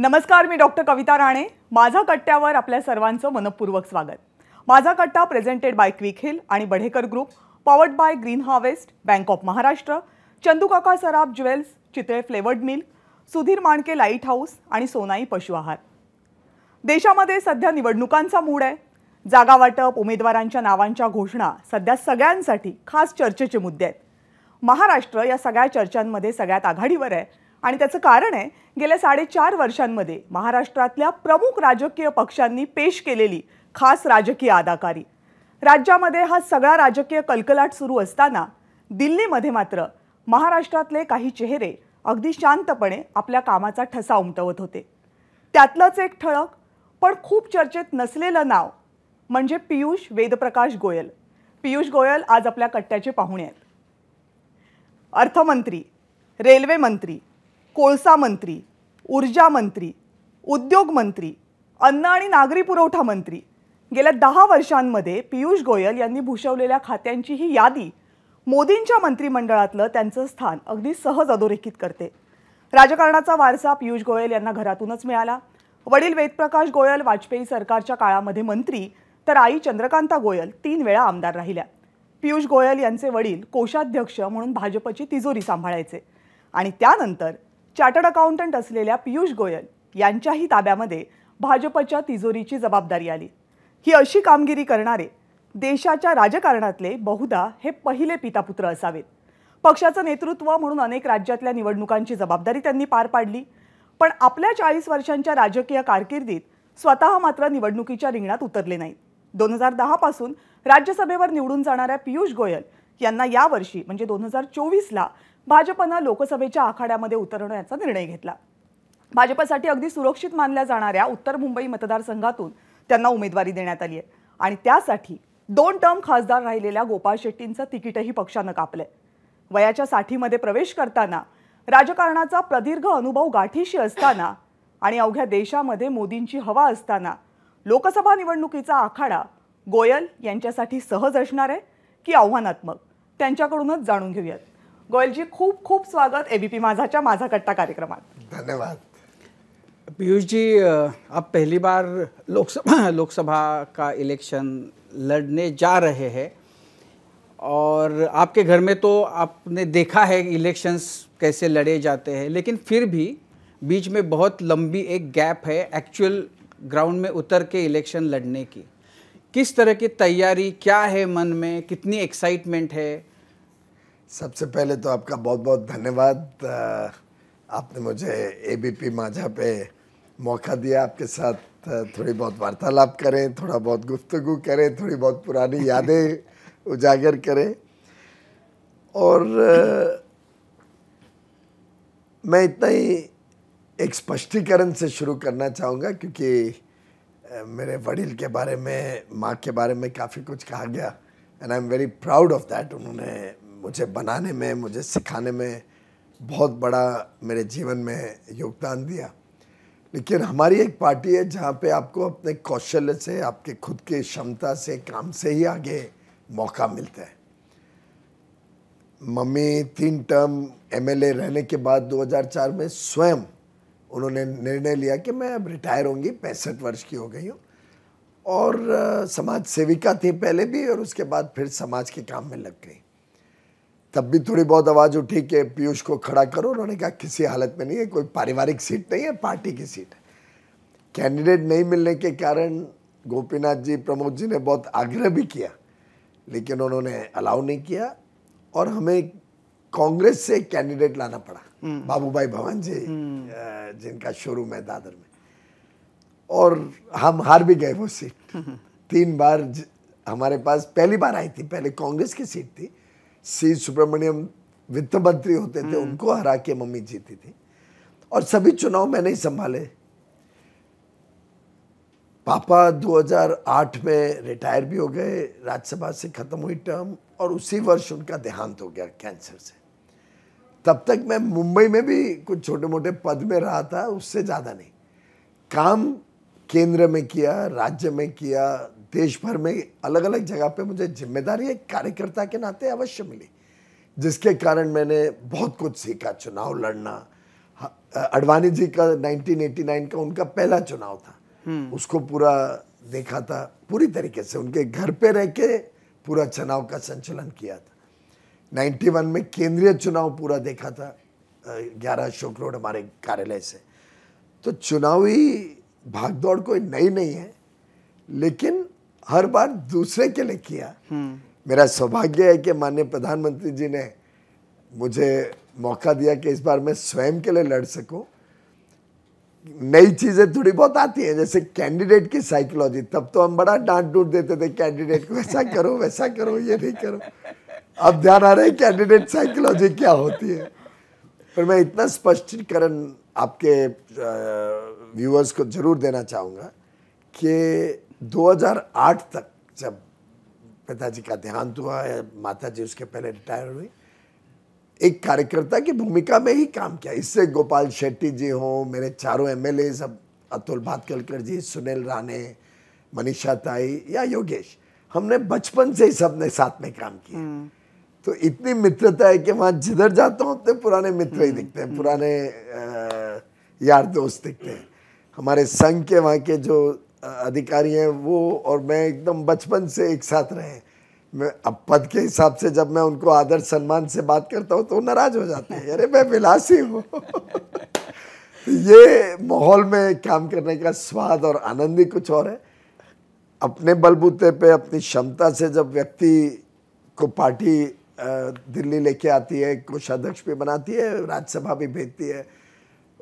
नमस्कार मी डॉक्टर कविता राणे माझा कट्ट्यावर आपल्या सर्वांचं मनपूर्वक स्वागत माझा कट्टा प्रेझेंटेड बाय क्विक हिल आणि Badhekar group powered by Green Harvest Bank of Maharashtra Chandukaka Saraf jewels Chitale flavoured milk Sudhir Manke lighthouse आणि सोनाई पशु आहार देशामध्ये सध्या निवडणुकांचा मूड आहे जागा वाटप उमेदवारांच्या नावांच्या घोषणा सध्या सगळ्यांसाठी खास चर्चेचे मुद्दे आहेत महाराष्ट्र या सगळ्या चर्चांमध्ये सगळ्यात आघाडीवर आहे आणि त्याचं कारण आहे गेल्या साडेचार वर्षांमध्ये महाराष्ट्रातल्या प्रमुख राजकीय पक्षांनी पेश केलेली खास राजकीय अदाकारी राज्यामध्ये हा सगळा राजकीय कलकलाट सुरू असताना दिल्लीमध्ये मात्र महाराष्ट्रातले काही चेहरे अगदी शांतपणे आपल्या कामाचा ठसा उमटवत होते त्यातलंच एक ठळक पण खूप चर्चेत नसलेलं नाव म्हणजे पियुष वेदप्रकाश गोयल पियुष गोयल आज आपल्या कट्ट्याचे पाहुणे आहेत अर्थमंत्री रेल्वे मंत्री कोळसा मंत्री ऊर्जा मंत्री उद्योग मंत्री अन्न आणि नागरी पुरवठा मंत्री गेल्या दहा वर्षांमध्ये पियुष गोयल यांनी भूषवलेल्या खात्यांची ही यादी मोदींच्या मंत्रिमंडळातलं त्यांचं स्थान अगदी सहज अधोरेखित करते राजकारणाचा वारसा पियुष गोयल यांना घरातूनच मिळाला वडील वेदप्रकाश गोयल वाजपेयी सरकारच्या काळामध्ये मंत्री तर आई चंद्रकांता गोयल तीन वेळा आमदार राहिल्या पियुष गोयल यांचे वडील कोषाध्यक्ष म्हणून भाजपची तिजोरी सांभाळायचे आणि त्यानंतर चार्टर्ड अकाउंटंट असलेल्या पियुष गोयल यांच्याही ताब्यामध्ये भाजपच्या तिजोरीची जबाबदारी आली ही अशी कामगिरी करणारे देशाच्या राजकारणातले बहुधा हे पहिले पितापुत्र असावेत पक्षाचं नेतृत्व म्हणून अनेक राज्यातल्या निवडणुकांची जबाबदारी त्यांनी पार पाडली पण आपल्या चाळीस वर्षांच्या राजकीय कारकिर्दीत स्वतः मात्र निवडणुकीच्या रिंगणात उतरले नाहीत दोन हजार दहापासून राज्यसभेवर निवडून जाणाऱ्या पियुष गोयल यांना यावर्षी म्हणजे दोन हजार चोवीसला भाजपनं लोकसभेच्या आखाड्यामध्ये उतरण्याचा निर्णय घेतला भाजपसाठी अगदी सुरक्षित मानल्या जाणाऱ्या उत्तर मुंबई मतदारसंघातून त्यांना उमेदवारी देण्यात आली आहे आणि त्यासाठी दोन टर्म खासदार राहिलेल्या गोपाळ शेट्टींचं तिकीटही पक्षानं कापलंय वयाच्या साठीमध्ये प्रवेश करताना राजकारणाचा प्रदीर्घ अनुभव गाठीशी असताना आणि अवघ्या देशामध्ये मोदींची हवा असताना लोकसभा निवडणुकीचा आखाडा गोयल यांच्यासाठी सहज असणार आहे की आव्हानात्मक त्यांच्याकडूनच जाणून घेऊयात गोयल जी खूप खूप स्वागत एबीपी माझाच्या माझा कट्टा कार्यक्रमात धन्यवाद पीयूष जी आप पहली बार लोकसभा लोकसभा का इलेक्शन लड़ने जा रहे हैं और आपके घर में तो आपने देखा है इलेक्शंस कैसे लड़े जाते हैं लेकिन फिर भी बीच में बहुत लंबी एक गैप है एक्चुअल ग्राउंड में उतर के इलेक्शन लड़ने की किस तरह की तैयारी क्या है मन में कितनी एक्साइटमेंट है सबसे पहले तो आपका बहुत बहुत धन्यवाद आपने मुझे ए बी पी माझा पे मौका दिया आपके साथ थोड़ी बहुत वार्तालाप करें थोड़ा बहुत गुफ्तगु करें थोड़ी बहुत पुरानी यादें उजागर करें और मैं इतना ही एक स्पष्टीकरण से शुरू करना चाहूँगा क्योंकि मेरे वडिल के बारे में माँ के बारे में काफ़ी कुछ कहा गया and I am very proud of that उन्होंने मुझे बनाने में मुझे सिखाने में बहुत बड़ा मेरे जीवन में योगदान दिया लेकिन हमारी एक पार्टी है जहाँ पे आपको अपने कौशल से आपके खुद के क्षमता से काम से ही आगे मौका मिलता है मम्मी तीन टर्म एमएलए रहने के बाद 2004 में स्वयं उन्होंने निर्णय लिया कि मैं अब रिटायर होंगी पैंसठ वर्ष की हो गई हूँ और समाज सेविका थी पहले भी और उसके बाद फिर समाज के काम में लग गई तब भी थोड़ी बहुत आवाज़ उठी कि पीयूष को खड़ा करो उन्होंने कहा किसी हालत में नहीं है कोई पारिवारिक सीट नहीं है पार्टी की सीट है कैंडिडेट नहीं मिलने के कारण गोपीनाथ जी प्रमोद जी ने बहुत आग्रह भी किया लेकिन उन्होंने अलाउ नहीं किया और हमें कांग्रेस से कैंडिडेट लाना पड़ा हम्म। बाबू भाई भवन जी हम्म। जिनका शोरूम है दादर में और हम हार भी गए वो सीट हम्म। तीन बार हमारे पास पहली बार आई थी पहले कांग्रेस की सीट थी सी सुब्रमण्यम वित्त मंत्री होते थे हम्म। उनको हरा के मम्मी जीती थी और सभी चुनाव मैंने ही संभाले पापा 2008 में रिटायर भी हो गए राज्यसभा से ख़त्म हुई टर्म और उसी वर्ष उनका देहांत हो गया कैंसर से तब तक मैं मुंबई में भी कुछ छोटे मोटे पद में रहा था उससे ज़्यादा नहीं काम केंद्र में किया राज्य में किया देश भर में अलग अलग जगह पे मुझे जिम्मेदारी एक कार्यकर्ता के नाते अवश्य मिली जिसके कारण मैंने बहुत कुछ सीखा चुनाव लड़ना अडवाणी जी का 1989 का उनका पहला चुनाव था हम्म। उसको पूरा देखा था पूरी तरीके से उनके घर पे रह के पूरा चुनाव का संचालन किया था 91 में केंद्रीय चुनाव पूरा देखा था ग्यारह अशोक रोड हमारे कार्यालय से तो चुनावी भागदौड़ कोई नई नहीं है लेकिन हर बार दूसरे के लिए किया हम्म। मेरा सौभाग्य है कि माननीय प्रधानमंत्री जी ने मुझे मौका दिया कि इस बार मैं स्वयं के लिए लड़ सकूं नई चीज़ें थोड़ी बहुत आती हैं जैसे कैंडिडेट की साइकोलॉजी तब तो हम बड़ा डांट डूट देते थे कैंडिडेट को ऐसा करो वैसा करो ये नहीं करो अब ध्यान आ रहा है कैंडिडेट साइकोलॉजी क्या होती है पर मैं इतना स्पष्टीकरण आपके व्यूअर्स को जरूर देना चाहूँगा कि 2008 तक जब पिताजी का देहांत हुआ या माता जी उसके पहले रिटायर हुई एक कार्यकर्ता की भूमिका में ही काम किया इससे गोपाल शेट्टी जी हों मेरे चारों एम एल सब अतुल भातकलकर जी सुनील राणे मनीषा ताई या योगेश हमने बचपन से ही सबने साथ में काम किया हम्म। तो इतनी मित्रता है कि वहाँ जिधर जाता हूँ उतने पुराने मित्र ही हम्म, दिखते हैं हम्म। पुराने आ, यार दोस्त दिखते हैं हमारे संघ के वहाँ के जो अधिकारी हैं वो और मैं एकदम बचपन से एक साथ रहे मैं अब पद के हिसाब से जब मैं उनको आदर सम्मान से बात करता हूँ तो नाराज हो जाते हैं अरे मैं विलासी हूँ तो ये माहौल में काम करने का स्वाद और आनंद ही कुछ और है अपने बलबूते पे अपनी क्षमता से जब व्यक्ति को पार्टी दिल्ली लेके आती है कोषाध्यक्ष भी बनाती है राज्यसभा भी भेजती है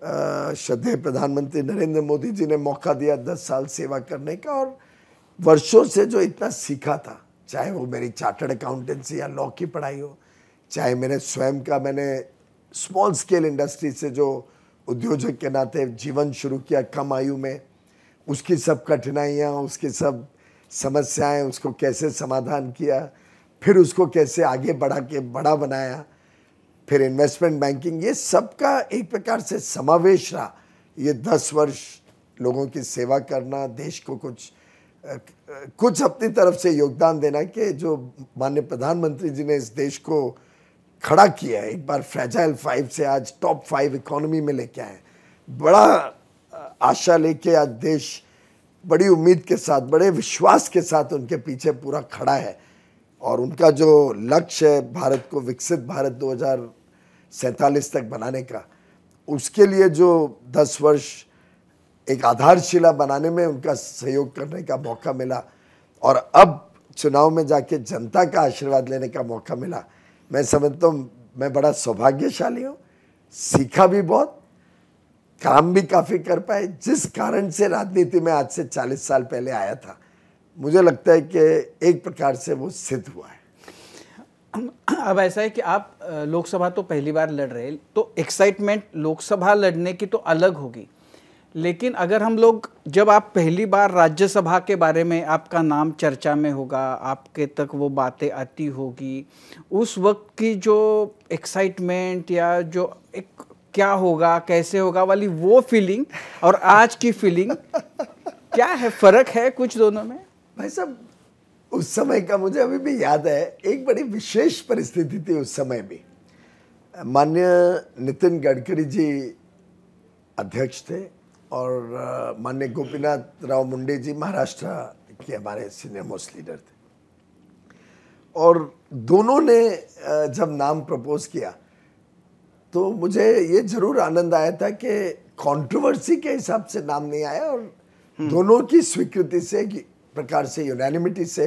श्रद्धेय प्रधानमंत्री नरेंद्र मोदी जी ने मौका दिया दस साल सेवा करने का और वर्षों से जो इतना सीखा था चाहे वो मेरी चार्टर्ड अकाउंटेंसी या लॉ की पढ़ाई हो चाहे मेरे स्वयं का मैंने स्मॉल स्केल इंडस्ट्री से जो उद्योजक के नाते जीवन शुरू किया कम आयु में उसकी सब कठिनाइयाँ उसकी सब समस्याएं उसको कैसे समाधान किया फिर उसको कैसे आगे बढ़ा के बड़ा बनाया फिर इन्वेस्टमेंट बैंकिंग ये सबका एक प्रकार से समावेश रहा ये दस वर्ष लोगों की सेवा करना देश को कुछ कुछ अपनी तरफ से योगदान देना कि जो माननीय प्रधानमंत्री जी ने इस देश को खड़ा किया है एक बार फ्रेजाइल फाइव से आज टॉप फाइव इकोनॉमी में लेके आए बड़ा आशा लेके आज देश बड़ी उम्मीद के साथ बड़े विश्वास के साथ उनके पीछे पूरा खड़ा है और उनका जो लक्ष्य है भारत को विकसित भारत सैंतालीस तक बनाने का उसके लिए जो दस वर्ष एक आधारशिला बनाने में उनका सहयोग करने का मौका मिला और अब चुनाव में जाके जनता का आशीर्वाद लेने का मौका मिला मैं समझता हूँ मैं बड़ा सौभाग्यशाली हूँ सीखा भी बहुत काम भी काफ़ी कर पाए जिस कारण से राजनीति में आज से 40 साल पहले आया था मुझे लगता है कि एक प्रकार से वो सिद्ध हुआ है अब ऐसा है कि आप लोकसभा तो पहली बार लड़ रहे तो एक्साइटमेंट लोकसभा लड़ने की तो अलग होगी लेकिन अगर हम लोग जब आप पहली बार राज्यसभा के बारे में आपका नाम चर्चा में होगा आपके तक वो बातें आती होगी उस वक्त की जो एक्साइटमेंट या जो एक क्या होगा कैसे होगा वाली वो फीलिंग और आज की फीलिंग क्या है फ़र्क है कुछ दोनों में भाई साहब उस समय का मुझे अभी भी याद है एक बड़ी विशेष परिस्थिति थी उस समय भी मान्य नितिन गडकरी जी अध्यक्ष थे और मान्य गोपीनाथ राव मुंडे जी महाराष्ट्र के हमारे सीनियर मोस्ट लीडर थे और दोनों ने जब नाम प्रपोज किया तो मुझे ये ज़रूर आनंद आया था कि कंट्रोवर्सी के हिसाब से नाम नहीं आया और हम्म। दोनों की स्वीकृति से प्रकार से यूनानिमिटी से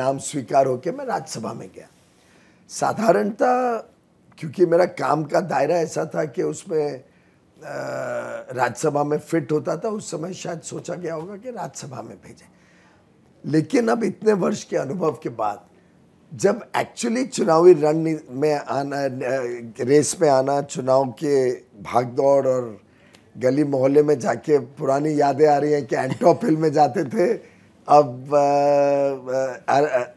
नाम स्वीकार होकर मैं राज्यसभा में गया साधारणतः क्योंकि मेरा काम का दायरा ऐसा था कि उसमें राज्यसभा में फिट होता था उस समय शायद सोचा गया होगा कि राज्यसभा में भेजें लेकिन अब इतने वर्ष के अनुभव के बाद जब एक्चुअली चुनावी रण में आना रेस में आना चुनाव के भागदौड़ और गली मोहल्ले में जाके पुरानी यादें आ रही हैं कि एंटॉप हिल में जाते थे अब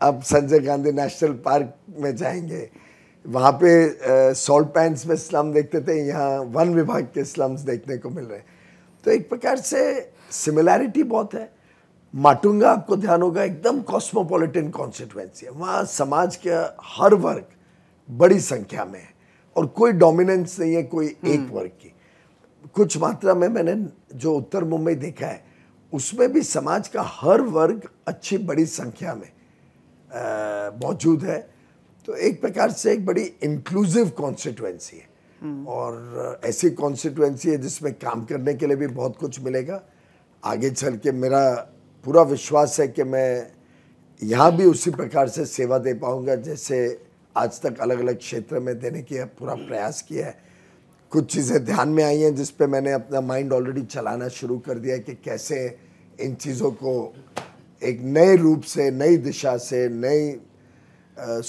अब संजय गांधी नेशनल पार्क में जाएंगे वहाँ पे सॉल्ट पैंस में स्लम देखते थे यहाँ वन विभाग के स्लम्स देखने को मिल रहे हैं तो एक प्रकार से सिमिलैरिटी बहुत है माटुंगा आपको ध्यान होगा एकदम कॉस्मोपॉलिटन कॉन्स्टिट्युएंसी है वहाँ समाज का हर वर्ग बड़ी संख्या में है और कोई डोमिनेंस नहीं है कोई एक हम्म। वर्ग की कुछ मात्रा में मैंने जो उत्तर मुंबई देखा है उसमें भी समाज का हर वर्ग अच्छी बड़ी संख्या में मौजूद है तो एक प्रकार से एक बड़ी इंक्लूसिव कॉन्स्टिट्युएंसी है हम्म। और ऐसी कॉन्स्टिट्युएंसी है जिसमें काम करने के लिए भी बहुत कुछ मिलेगा आगे चल के मेरा पूरा विश्वास है कि मैं यहाँ भी उसी प्रकार से सेवा दे पाऊँगा जैसे आज तक अलग अलग क्षेत्र में देने की पूरा प्रयास किया है कुछ चीज़ें ध्यान में आई हैं जिस पे मैंने अपना माइंड ऑलरेडी चलाना शुरू कर दिया है कि कैसे इन चीज़ों को एक नए रूप से नई दिशा से नई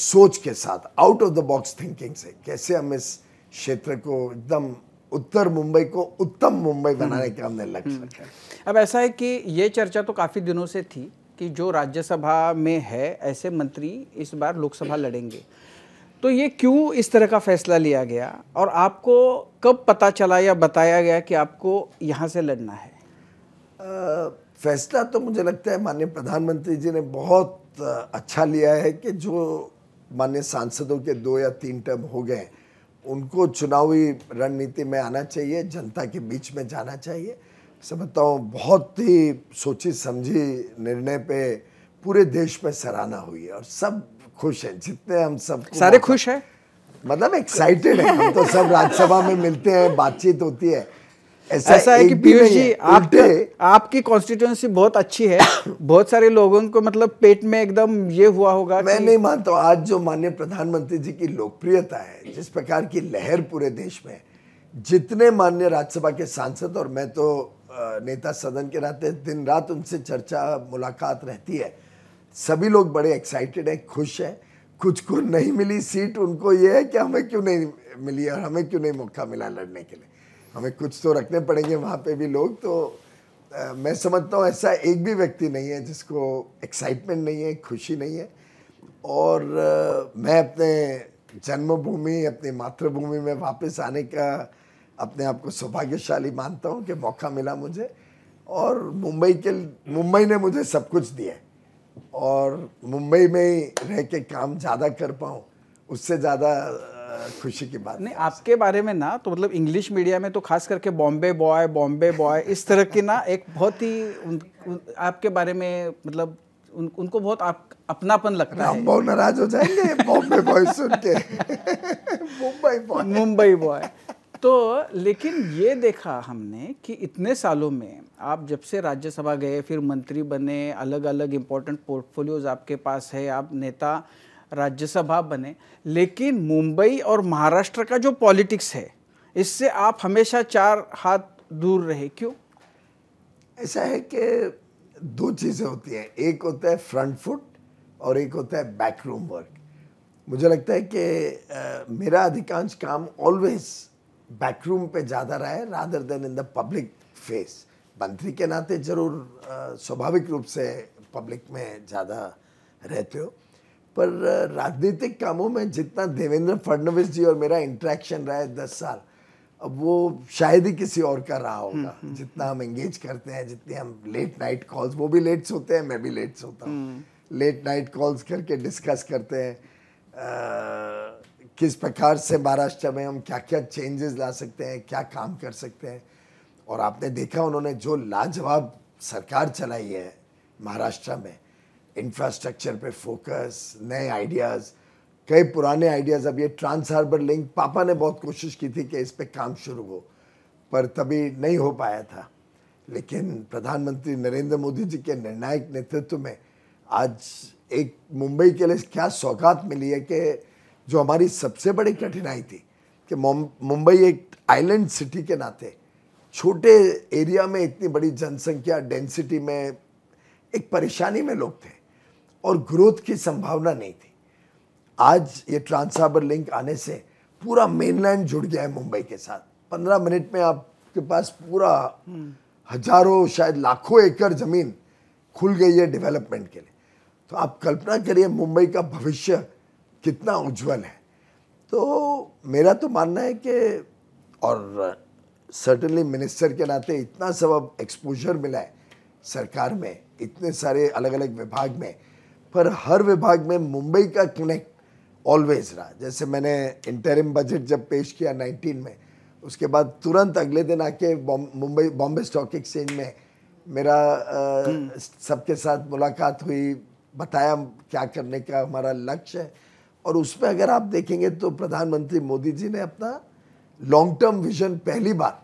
सोच के साथ out of the box thinking से कैसे हम इस क्षेत्र को एकदम उत्तर मुंबई को उत्तम मुंबई हम्म। बनाने का हमने लक्ष्य हम्म। रखा है अब ऐसा है कि ये चर्चा तो काफ़ी दिनों से थी कि जो राज्यसभा में है ऐसे मंत्री इस बार लोकसभा लड़ेंगे तो ये क्यों इस तरह का फैसला लिया गया और आपको कब पता चला या बताया गया कि आपको यहाँ से लड़ना है आ, फैसला तो मुझे लगता है माननीय प्रधानमंत्री जी ने बहुत अच्छा लिया है कि जो माननीय सांसदों के दो या तीन टर्म हो गए उनको चुनावी रणनीति में आना चाहिए जनता के बीच में जाना चाहिए समझता हूँ बहुत ही सोची समझी निर्णय पे पूरे देश में सराहना हुई है और सब खुश हैं जितने हम सब सारे खुश हैं मतलब एक्साइटेड है हम तो सब राज्यसभा में मिलते हैं बातचीत होती है ऐसा, ऐसा है कि पीयूष जी आपके आपकी कॉन्स्टिट्यूएंसी बहुत अच्छी है बहुत सारे लोगों को मतलब पेट में एकदम ये हुआ होगा मैं नहीं मानता तो आज जो माननीय प्रधानमंत्री जी की लोकप्रियता है जिस प्रकार की लहर पूरे देश में जितने माननीय राज्यसभा के सांसद और मैं तो नेता सदन के रहते दिन रात उनसे चर्चा मुलाकात रहती है सभी लोग बड़े एक्साइटेड हैं खुश हैं कुछ को नहीं मिली सीट उनको ये है कि हमें क्यों नहीं मिली और हमें क्यों नहीं मौका मिला लड़ने के लिए हमें कुछ तो रखने पड़ेंगे वहाँ पे भी लोग तो आ, मैं समझता हूँ ऐसा एक भी व्यक्ति नहीं है जिसको एक्साइटमेंट नहीं है खुशी नहीं है और आ, मैं अपने जन्मभूमि अपनी मातृभूमि में वापस आने का अपने आप को सौभाग्यशाली मानता हूँ कि मौका मिला मुझे और मुंबई के मुंबई ने मुझे सब कुछ दिया है और मुंबई में रह के काम ज़्यादा कर पाऊँ उससे ज़्यादा खुशी की बात नहीं आपके बारे में ना तो मतलब इंग्लिश मीडिया में तो खास करके बॉम्बे बॉय बॉम्बे बॉय इस तरह की ना एक बहुत ही उन, उन, आपके बारे में मतलब उन, उनको बहुत आप अपनापन लगता है बहुत नाराज हो जाएंगे बॉम्बे बॉय सुन के मुंबई बॉय मुंबई बॉय तो लेकिन ये देखा हमने कि इतने सालों में आप जब से राज्यसभा गए फिर मंत्री बने अलग अलग इम्पोर्टेंट पोर्टफोलियोज आपके पास है आप नेता राज्यसभा बने लेकिन मुंबई और महाराष्ट्र का जो पॉलिटिक्स है इससे आप हमेशा चार हाथ दूर रहे क्यों ऐसा है कि दो चीज़ें होती हैं एक होता है फ्रंट फुट और एक होता है बैक रूम वर्क मुझे लगता है कि मेरा अधिकांश काम ऑलवेज बैकरूम पे ज़्यादा रहा है rather than in the public face मंत्री के नाते ज़रूर स्वाभाविक रूप से पब्लिक में ज़्यादा रहते हो पर राजनीतिक कामों में जितना देवेंद्र फडणवीस जी और मेरा इंट्रैक्शन रहा है दस साल अब वो शायद ही किसी और का रहा हम्म, होगा हम्म, जितना हम्म। हम एंगेज करते हैं जितने हम लेट नाइट कॉल्स वो भी लेट सोते हैं मैं भी लेट सोता हूँ लेट नाइट कॉल्स करके डिस्कस करते हैं किस प्रकार से महाराष्ट्र में हम क्या क्या चेंजेस ला सकते हैं क्या काम कर सकते हैं और आपने देखा उन्होंने जो लाजवाब सरकार चलाई है महाराष्ट्र में इंफ्रास्ट्रक्चर पे फोकस नए आइडियाज़ कई पुराने आइडियाज़ अब ये ट्रांस हार्बर लिंक पापा ने बहुत कोशिश की थी कि इस पर काम शुरू हो पर तभी नहीं हो पाया था लेकिन प्रधानमंत्री नरेंद्र मोदी जी के निर्णायक नेतृत्व में आज एक मुंबई के लिए क्या सौगात मिली है कि जो हमारी सबसे बड़ी कठिनाई थी कि मुंबई एक आइलैंड सिटी के नाते छोटे एरिया में इतनी बड़ी जनसंख्या डेंसिटी में एक परेशानी में लोग थे और ग्रोथ की संभावना नहीं थी आज ये ट्रांस लिंक आने से पूरा मेनलैंड जुड़ गया है मुंबई के साथ पंद्रह मिनट में आपके पास पूरा हम्म। हजारों शायद लाखों एकड़ ज़मीन खुल गई है डेवलपमेंट के लिए तो आप कल्पना करिए मुंबई का भविष्य कितना उज्जवल है तो मेरा तो मानना है कि और सर्टनली मिनिस्टर के नाते इतना सब एक्सपोजर मिला है सरकार में इतने सारे अलग अलग विभाग में पर हर विभाग में मुंबई का कनेक्ट ऑलवेज रहा जैसे मैंने इंटरिम बजट जब पेश किया 19 में उसके बाद तुरंत अगले दिन आके मुंबई बॉम्बे स्टॉक एक्सचेंज में मेरा हम्म। सबके साथ मुलाकात हुई बताया क्या करने का हमारा लक्ष्य है और उस पर अगर आप देखेंगे तो प्रधानमंत्री मोदी जी ने अपना लॉन्ग टर्म विजन पहली बार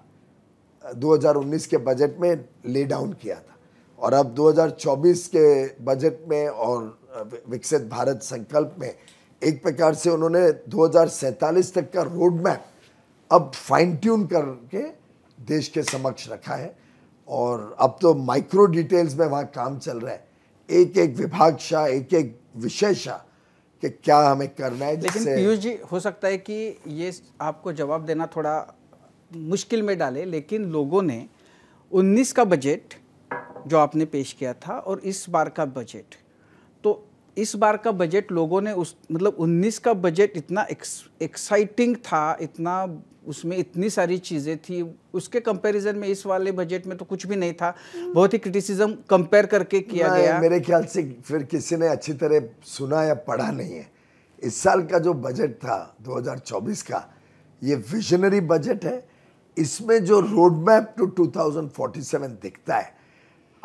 2019 के बजट में ले डाउन किया था और अब 2024 के बजट में और विकसित भारत संकल्प में एक प्रकार से उन्होंने दो तक का रोड मैप अब फाइन ट्यून करके देश के समक्ष रखा है और अब तो माइक्रो डिटेल्स में वहाँ काम चल रहा है एक एक विभाग शाह एक एक विषय शाह कि क्या हमें करना है लेकिन पीयूष जी हो सकता है कि ये आपको जवाब देना थोड़ा मुश्किल में डाले लेकिन लोगों ने 19 का बजट जो आपने पेश किया था और इस बार का बजट इस बार का बजट लोगों ने उस मतलब 19 का बजट इतना एक्साइटिंग था इतना उसमें इतनी सारी चीज़ें थी उसके कंपैरिजन में इस वाले बजट में तो कुछ भी नहीं था हम्म। बहुत ही क्रिटिसिज्म कंपेयर करके किया गया मेरे ख्याल से फिर किसी ने अच्छी तरह सुना या पढ़ा नहीं है इस साल का जो बजट था 2024 का ये विजनरी बजट है इसमें जो रोड मैप टू 2047 दिखता है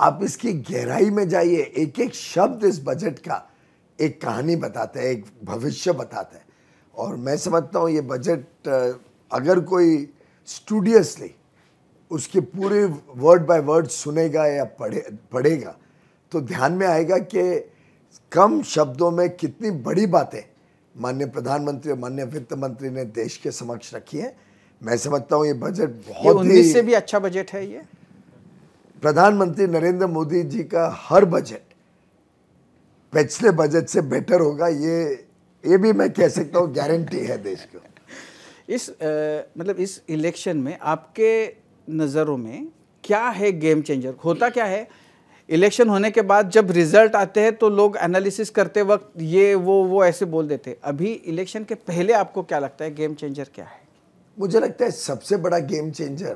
आप इसकी गहराई में जाइए एक एक शब्द इस बजट का एक कहानी बताता है एक भविष्य बताता है और मैं समझता हूँ ये बजट अगर कोई स्टूडियसली उसके पूरे वर्ड बाय वर्ड सुनेगा या पढ़े पढ़ेगा तो ध्यान में आएगा कि कम शब्दों में कितनी बड़ी बातें माननीय प्रधानमंत्री और माननीय वित्त मंत्री ने देश के समक्ष रखी है मैं समझता हूँ ये बजट बहुत ये से भी अच्छा बजट है ये प्रधानमंत्री नरेंद्र मोदी जी का हर बजट पिछले बजट से बेटर होगा ये ये भी मैं कह सकता हूँ गारंटी है देश को इस आ, मतलब इस इलेक्शन में आपके नज़रों में क्या है गेम चेंजर होता क्या है इलेक्शन होने के बाद जब रिजल्ट आते हैं तो लोग एनालिसिस करते वक्त ये वो वो ऐसे बोल देते अभी इलेक्शन के पहले आपको क्या लगता है गेम चेंजर क्या है मुझे लगता है सबसे बड़ा गेम चेंजर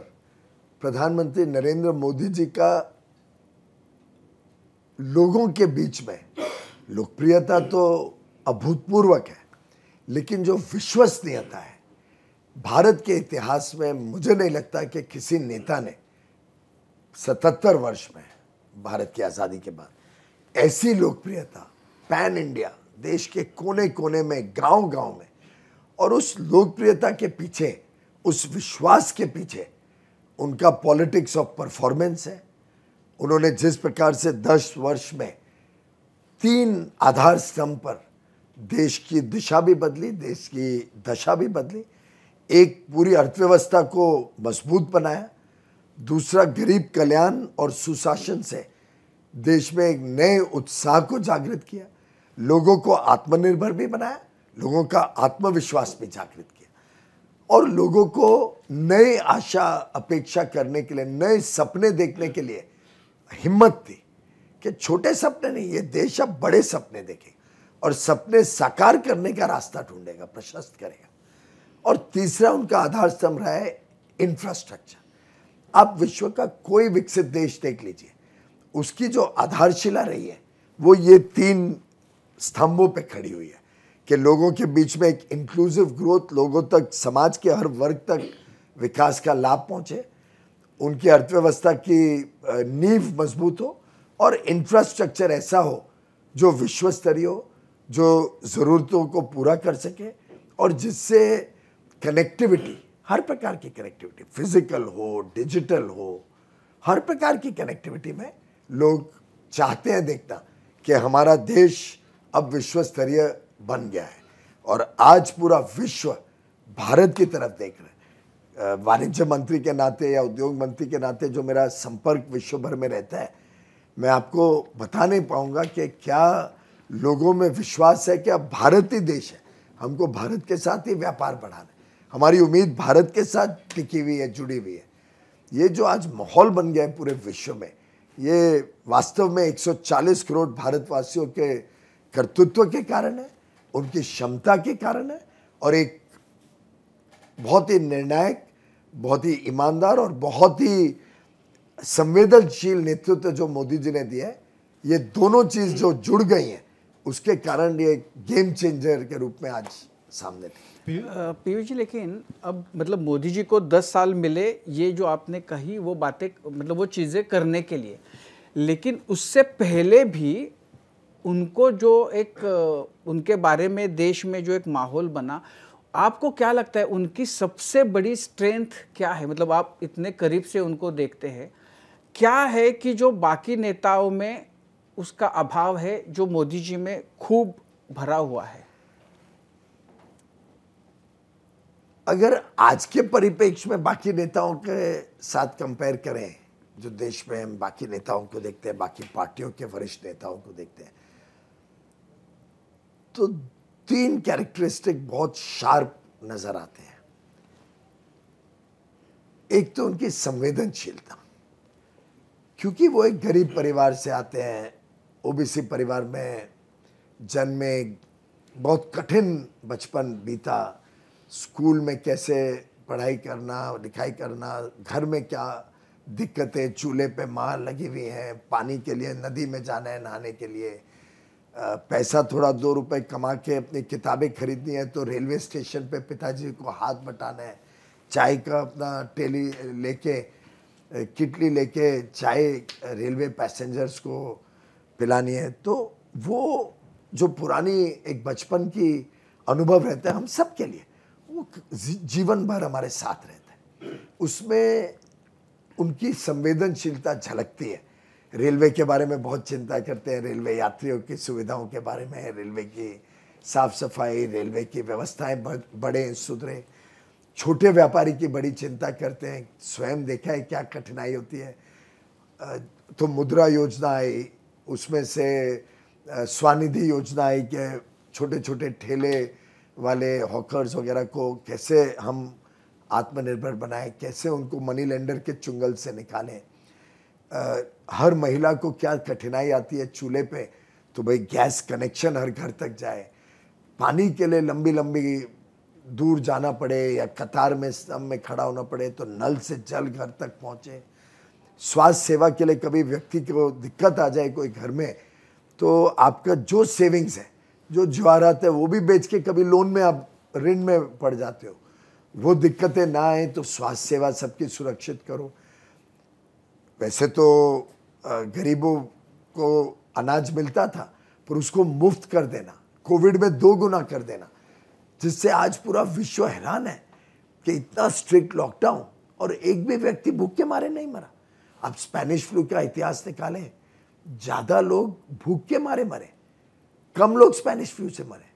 प्रधानमंत्री नरेंद्र मोदी जी का लोगों के बीच में लोकप्रियता तो अभूतपूर्वक है लेकिन जो विश्वसनीयता है भारत के इतिहास में मुझे नहीं लगता कि किसी नेता ने 77 वर्ष में भारत की आज़ादी के बाद ऐसी लोकप्रियता पैन इंडिया देश के कोने कोने में गांव गांव में और उस लोकप्रियता के पीछे उस विश्वास के पीछे उनका पॉलिटिक्स ऑफ परफॉर्मेंस है उन्होंने जिस प्रकार से दस वर्ष में तीन आधार स्तंभ पर देश की दिशा भी बदली देश की दशा भी बदली एक पूरी अर्थव्यवस्था को मजबूत बनाया दूसरा गरीब कल्याण और सुशासन से देश में एक नए उत्साह को जागृत किया लोगों को आत्मनिर्भर भी बनाया लोगों का आत्मविश्वास भी जागृत किया और लोगों को नए आशा अपेक्षा करने के लिए नए सपने देखने के लिए हिम्मत दी कि छोटे सपने नहीं ये देश अब बड़े सपने देखेगा और सपने साकार करने का रास्ता ढूंढेगा प्रशस्त करेगा और तीसरा उनका आधार स्तंभ रहा है इंफ्रास्ट्रक्चर आप विश्व का कोई विकसित देश देख लीजिए उसकी जो आधारशिला रही है वो ये तीन स्तंभों पे खड़ी हुई है कि लोगों के बीच में एक इंक्लूसिव ग्रोथ लोगों तक समाज के हर वर्ग तक विकास का लाभ पहुंचे उनकी अर्थव्यवस्था की नींव मजबूत हो और इंफ्रास्ट्रक्चर ऐसा हो जो विश्व स्तरीय हो जो ज़रूरतों को पूरा कर सके और जिससे कनेक्टिविटी हर प्रकार की कनेक्टिविटी फिजिकल हो डिजिटल हो हर प्रकार की कनेक्टिविटी में लोग चाहते हैं देखना कि हमारा देश अब विश्व स्तरीय बन गया है और आज पूरा विश्व भारत की तरफ देख रहा है वाणिज्य मंत्री के नाते या उद्योग मंत्री के नाते जो मेरा संपर्क विश्व भर में रहता है मैं आपको बता नहीं पाऊंगा कि क्या लोगों में विश्वास है कि अब भारत ही देश है हमको भारत के साथ ही व्यापार बढ़ाना है हमारी उम्मीद भारत के साथ टिकी हुई है जुड़ी हुई है ये जो आज माहौल बन गया है पूरे विश्व में ये वास्तव में 140 करोड़ भारतवासियों के कर्तृत्व के कारण है उनकी क्षमता के कारण है और एक बहुत ही निर्णायक बहुत ही ईमानदार और बहुत ही संवेदनशील नेतृत्व जो मोदी जी ने दिया है ये दोनों चीज जो जुड़ गई हैं उसके कारण ये गेम चेंजर के रूप में आज सामने थी पीयूष जी लेकिन अब मतलब मोदी जी को 10 साल मिले ये जो आपने कही वो बातें मतलब वो चीज़ें करने के लिए लेकिन उससे पहले भी उनको जो एक उनके बारे में देश में जो एक माहौल बना आपको क्या लगता है उनकी सबसे बड़ी स्ट्रेंथ क्या है मतलब आप इतने करीब से उनको देखते हैं क्या है कि जो बाकी नेताओं में उसका अभाव है जो मोदी जी में खूब भरा हुआ है अगर आज के परिप्रेक्ष्य में बाकी नेताओं के साथ कंपेयर करें जो देश में हम बाकी नेताओं को देखते हैं बाकी पार्टियों के वरिष्ठ नेताओं को देखते हैं तो तीन कैरेक्टरिस्टिक बहुत शार्प नजर आते हैं एक तो उनकी संवेदनशीलता क्योंकि वो एक गरीब परिवार से आते हैं ओबीसी परिवार में जन्मे बहुत कठिन बचपन बीता स्कूल में कैसे पढ़ाई करना लिखाई करना घर में क्या दिक्कतें चूल्हे पे मार लगी हुई हैं पानी के लिए नदी में जाना है नहाने के लिए पैसा थोड़ा दो रुपए कमा के अपनी किताबें खरीदनी है तो रेलवे स्टेशन पे पिताजी को हाथ बटाना है चाय का अपना टेली लेके किटली लेके चाय रेलवे पैसेंजर्स को पिलानी है तो वो जो पुरानी एक बचपन की अनुभव रहता है हम सब के लिए वो जीवन भर हमारे साथ रहता है उसमें उनकी संवेदनशीलता झलकती है रेलवे के बारे में बहुत चिंता करते हैं रेलवे यात्रियों की सुविधाओं के बारे में रेलवे की साफ सफाई रेलवे की व्यवस्थाएं बढ़े सुधरे छोटे व्यापारी की बड़ी चिंता करते हैं स्वयं देखा है क्या कठिनाई होती है तो मुद्रा योजना आई उसमें से स्वानिधि योजना आई कि छोटे छोटे ठेले वाले हॉकर्स वगैरह को कैसे हम आत्मनिर्भर बनाएं कैसे उनको मनी लेंडर के चुंगल से निकालें हर महिला को क्या कठिनाई आती है चूल्हे पे तो भाई गैस कनेक्शन हर घर तक जाए पानी के लिए लंबी लंबी दूर जाना पड़े या कतार में स्तंभ में खड़ा होना पड़े तो नल से जल घर तक पहुँचे स्वास्थ्य सेवा के लिए कभी व्यक्ति को दिक्कत आ जाए कोई घर में तो आपका जो सेविंग्स है जो ज्वारात है वो भी बेच के कभी लोन में आप ऋण में पड़ जाते हो वो दिक्कतें ना आए तो स्वास्थ्य सेवा सबकी सुरक्षित करो वैसे तो गरीबों को अनाज मिलता था पर उसको मुफ्त कर देना कोविड में दो गुना कर देना जिससे आज पूरा विश्व हैरान है कि इतना स्ट्रिक्ट लॉकडाउन और एक भी व्यक्ति भूख के मारे नहीं मरा अब स्पेनिश फ्लू का इतिहास निकाले ज़्यादा लोग भूख के मारे मरे कम लोग स्पेनिश फ्लू से मरे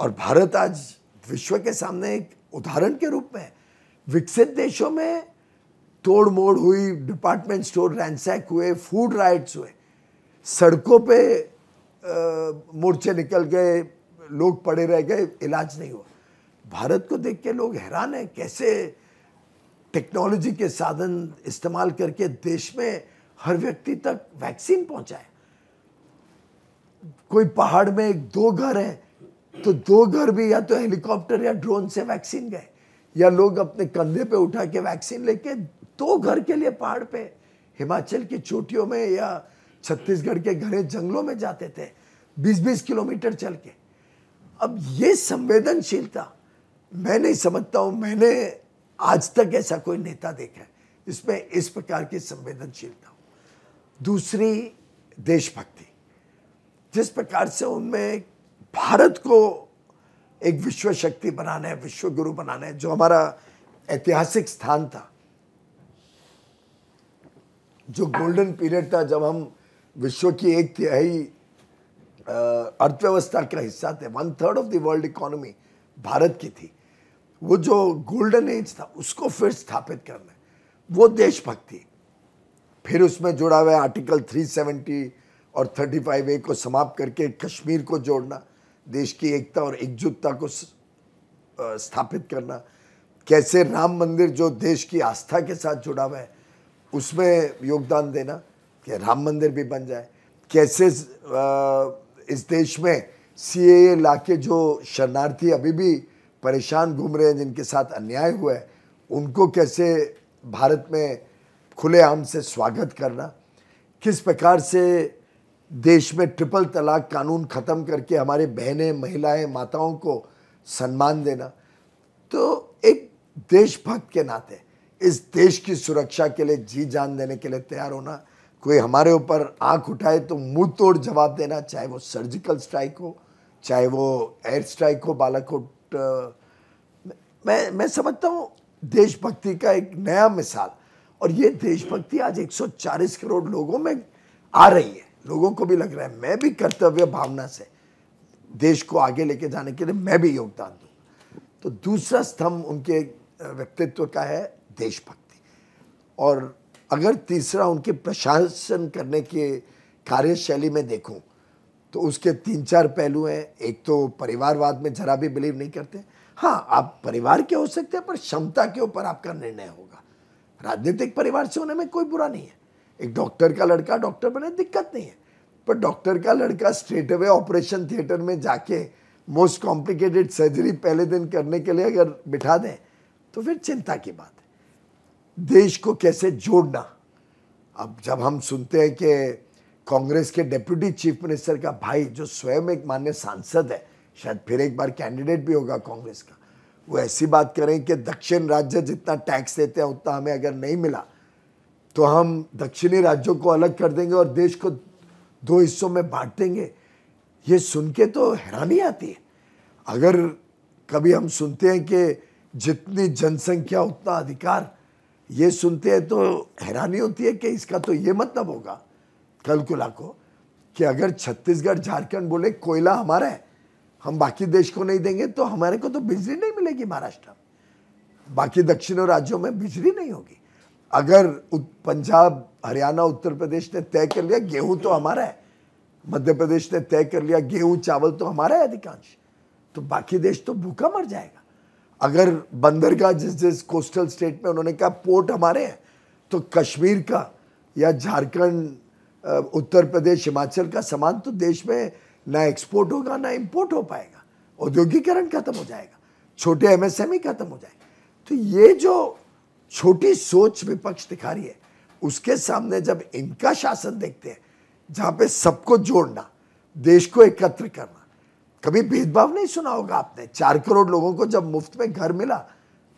और भारत आज विश्व के सामने एक उदाहरण के रूप में विकसित देशों में तोड़ मोड़ हुई डिपार्टमेंट स्टोर रैंसैक हुए फूड राइट्स हुए सड़कों पे आ, मोर्चे निकल गए लोग पड़े रह गए इलाज नहीं हुआ भारत को देख के लोग हैरान हैं कैसे टेक्नोलॉजी के साधन इस्तेमाल करके देश में हर व्यक्ति तक वैक्सीन पहुंचाए कोई पहाड़ में एक दो घर हैं तो दो घर भी या तो हेलीकॉप्टर या ड्रोन से वैक्सीन गए या लोग अपने कंधे पे उठा के वैक्सीन लेके दो घर के लिए पहाड़ पे हिमाचल की चोटियों में या छत्तीसगढ़ के घने जंगलों में जाते थे बीस बीस किलोमीटर चल के अब ये संवेदनशीलता मैं नहीं समझता हूँ मैंने आज तक ऐसा कोई नेता देखा है इसमें इस प्रकार की संवेदनशीलता दूसरी देशभक्ति जिस प्रकार से उनमें भारत को एक विश्व शक्ति बनाना है विश्व गुरु बनाना है जो हमारा ऐतिहासिक स्थान था जो गोल्डन पीरियड था जब हम विश्व की एक तिहाई अर्थव्यवस्था का हिस्सा थे one third of the world economy Bharat की थी वो जो गोल्डन एज था उसको फिर स्थापित करना वो देशभक्ति फिर उसमें जुड़ा हुआ है आर्टिकल 370 और 35 ए को समाप्त करके कश्मीर को जोड़ना देश की एकता और एकजुटता को स्थापित करना कैसे राम मंदिर जो देश की आस्था के साथ जुड़ा हुआ है उसमें योगदान देना कि राम मंदिर भी बन जाए कैसे आ, इस देश में सी ए ला के जो शरणार्थी अभी भी परेशान घूम रहे हैं जिनके साथ अन्याय हुआ है उनको कैसे भारत में खुलेआम से स्वागत करना किस प्रकार से देश में ट्रिपल तलाक कानून ख़त्म करके हमारे बहनें महिलाएं माताओं को सम्मान देना तो एक देशभक्त के नाते इस देश की सुरक्षा के लिए जी जान देने के लिए तैयार होना कोई हमारे ऊपर आंख उठाए तो मुंह तोड़ जवाब देना चाहे वो सर्जिकल स्ट्राइक हो चाहे वो एयर स्ट्राइक हो बालाकोट मैं मैं समझता हूँ देशभक्ति का एक नया मिसाल और ये देशभक्ति आज 140 करोड़ लोगों में आ रही है लोगों को भी लग रहा है मैं भी कर्तव्य भावना से देश को आगे लेके जाने के लिए मैं भी योगदान दूँ तो दूसरा स्तंभ उनके व्यक्तित्व का है देशभक्ति और अगर तीसरा उनके प्रशासन करने के कार्यशैली में देखूं तो उसके तीन चार पहलू हैं एक तो परिवारवाद में ज़रा भी बिलीव नहीं करते हाँ आप परिवार के हो सकते हैं पर क्षमता के ऊपर आपका निर्णय होगा राजनीतिक परिवार से होने में कोई बुरा नहीं है एक डॉक्टर का लड़का डॉक्टर बने दिक्कत नहीं है पर डॉक्टर का लड़का स्ट्रेट अवे ऑपरेशन थिएटर में जाके मोस्ट कॉम्प्लिकेटेड सर्जरी पहले दिन करने के लिए अगर बिठा दें तो फिर चिंता की बात है देश को कैसे जोड़ना अब जब हम सुनते हैं कि कांग्रेस के डिप्यूटी चीफ मिनिस्टर का भाई जो स्वयं एक मान्य सांसद है शायद फिर एक बार कैंडिडेट भी होगा कांग्रेस का वो ऐसी बात करें कि दक्षिण राज्य जितना टैक्स देते हैं उतना हमें अगर नहीं मिला तो हम दक्षिणी राज्यों को अलग कर देंगे और देश को दो हिस्सों में बांट देंगे ये सुन के तो हैरानी आती है अगर कभी हम सुनते हैं कि जितनी जनसंख्या उतना अधिकार ये सुनते हैं तो हैरानी होती है कि इसका तो ये मतलब होगा कलकुला को कि अगर छत्तीसगढ़ झारखंड बोले कोयला हमारा है हम बाकी देश को नहीं देंगे तो हमारे को तो बिजली नहीं मिलेगी महाराष्ट्र में बाकी दक्षिणों राज्यों में बिजली नहीं होगी अगर पंजाब हरियाणा उत्तर प्रदेश ने तय कर लिया गेहूं तो हमारा है मध्य प्रदेश ने तय कर लिया गेहूं चावल तो हमारा है अधिकांश तो बाकी देश तो भूखा मर जाएगा अगर बंदर का जिस जिस कोस्टल स्टेट में उन्होंने कहा पोर्ट हमारे हैं तो कश्मीर का या झारखंड उत्तर प्रदेश हिमाचल का सामान तो देश में ना एक्सपोर्ट होगा ना इंपोर्ट हो पाएगा औद्योगिकरण खत्म हो जाएगा छोटे एमएसएमई e खत्म हो जाएगा तो ये जो छोटी सोच विपक्ष दिखा रही है उसके सामने जब इनका शासन देखते हैं जहाँ पे सबको जोड़ना देश को एकत्र करना कभी भेदभाव नहीं सुना होगा आपने चार करोड़ लोगों को जब मुफ्त में घर मिला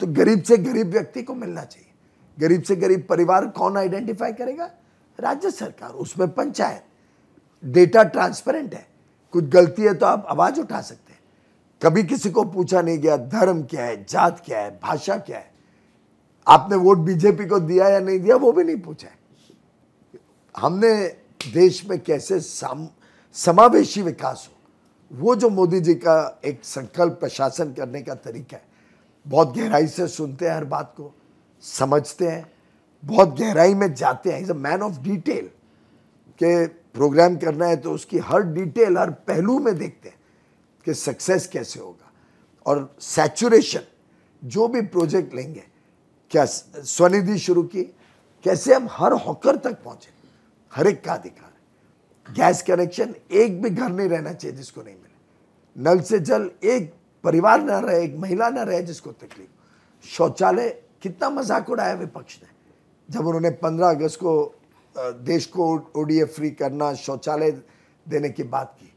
तो गरीब से गरीब व्यक्ति को मिलना चाहिए गरीब से गरीब परिवार कौन आइडेंटिफाई करेगा राज्य सरकार उसमें पंचायत डेटा ट्रांसपेरेंट है कुछ गलती है तो आप आवाज़ उठा सकते हैं कभी किसी को पूछा नहीं गया धर्म क्या है जात क्या है भाषा क्या है आपने वोट बीजेपी को दिया या नहीं दिया वो भी नहीं पूछा है हमने देश में कैसे सम, समावेशी विकास हो वो जो मोदी जी का एक संकल्प प्रशासन करने का तरीका है बहुत गहराई से सुनते हैं हर बात को समझते हैं बहुत गहराई में जाते हैं is a man of detail के प्रोग्राम करना है तो उसकी हर डिटेल हर पहलू में देखते हैं कि सक्सेस कैसे होगा और सैचुरेशन जो भी प्रोजेक्ट लेंगे क्या स्वनिधि शुरू की कैसे हम हर हॉकर तक पहुँचे हर एक का अधिकार गैस कनेक्शन एक भी घर नहीं रहना चाहिए जिसको नहीं मिले नल से जल एक परिवार ना रहे एक महिला ना रहे जिसको तकलीफ शौचालय कितना मजाक उड़ाया विपक्ष ने जब उन्होंने 15 अगस्त को देश को ओडीएफ फ्री करना शौचालय देने की बात की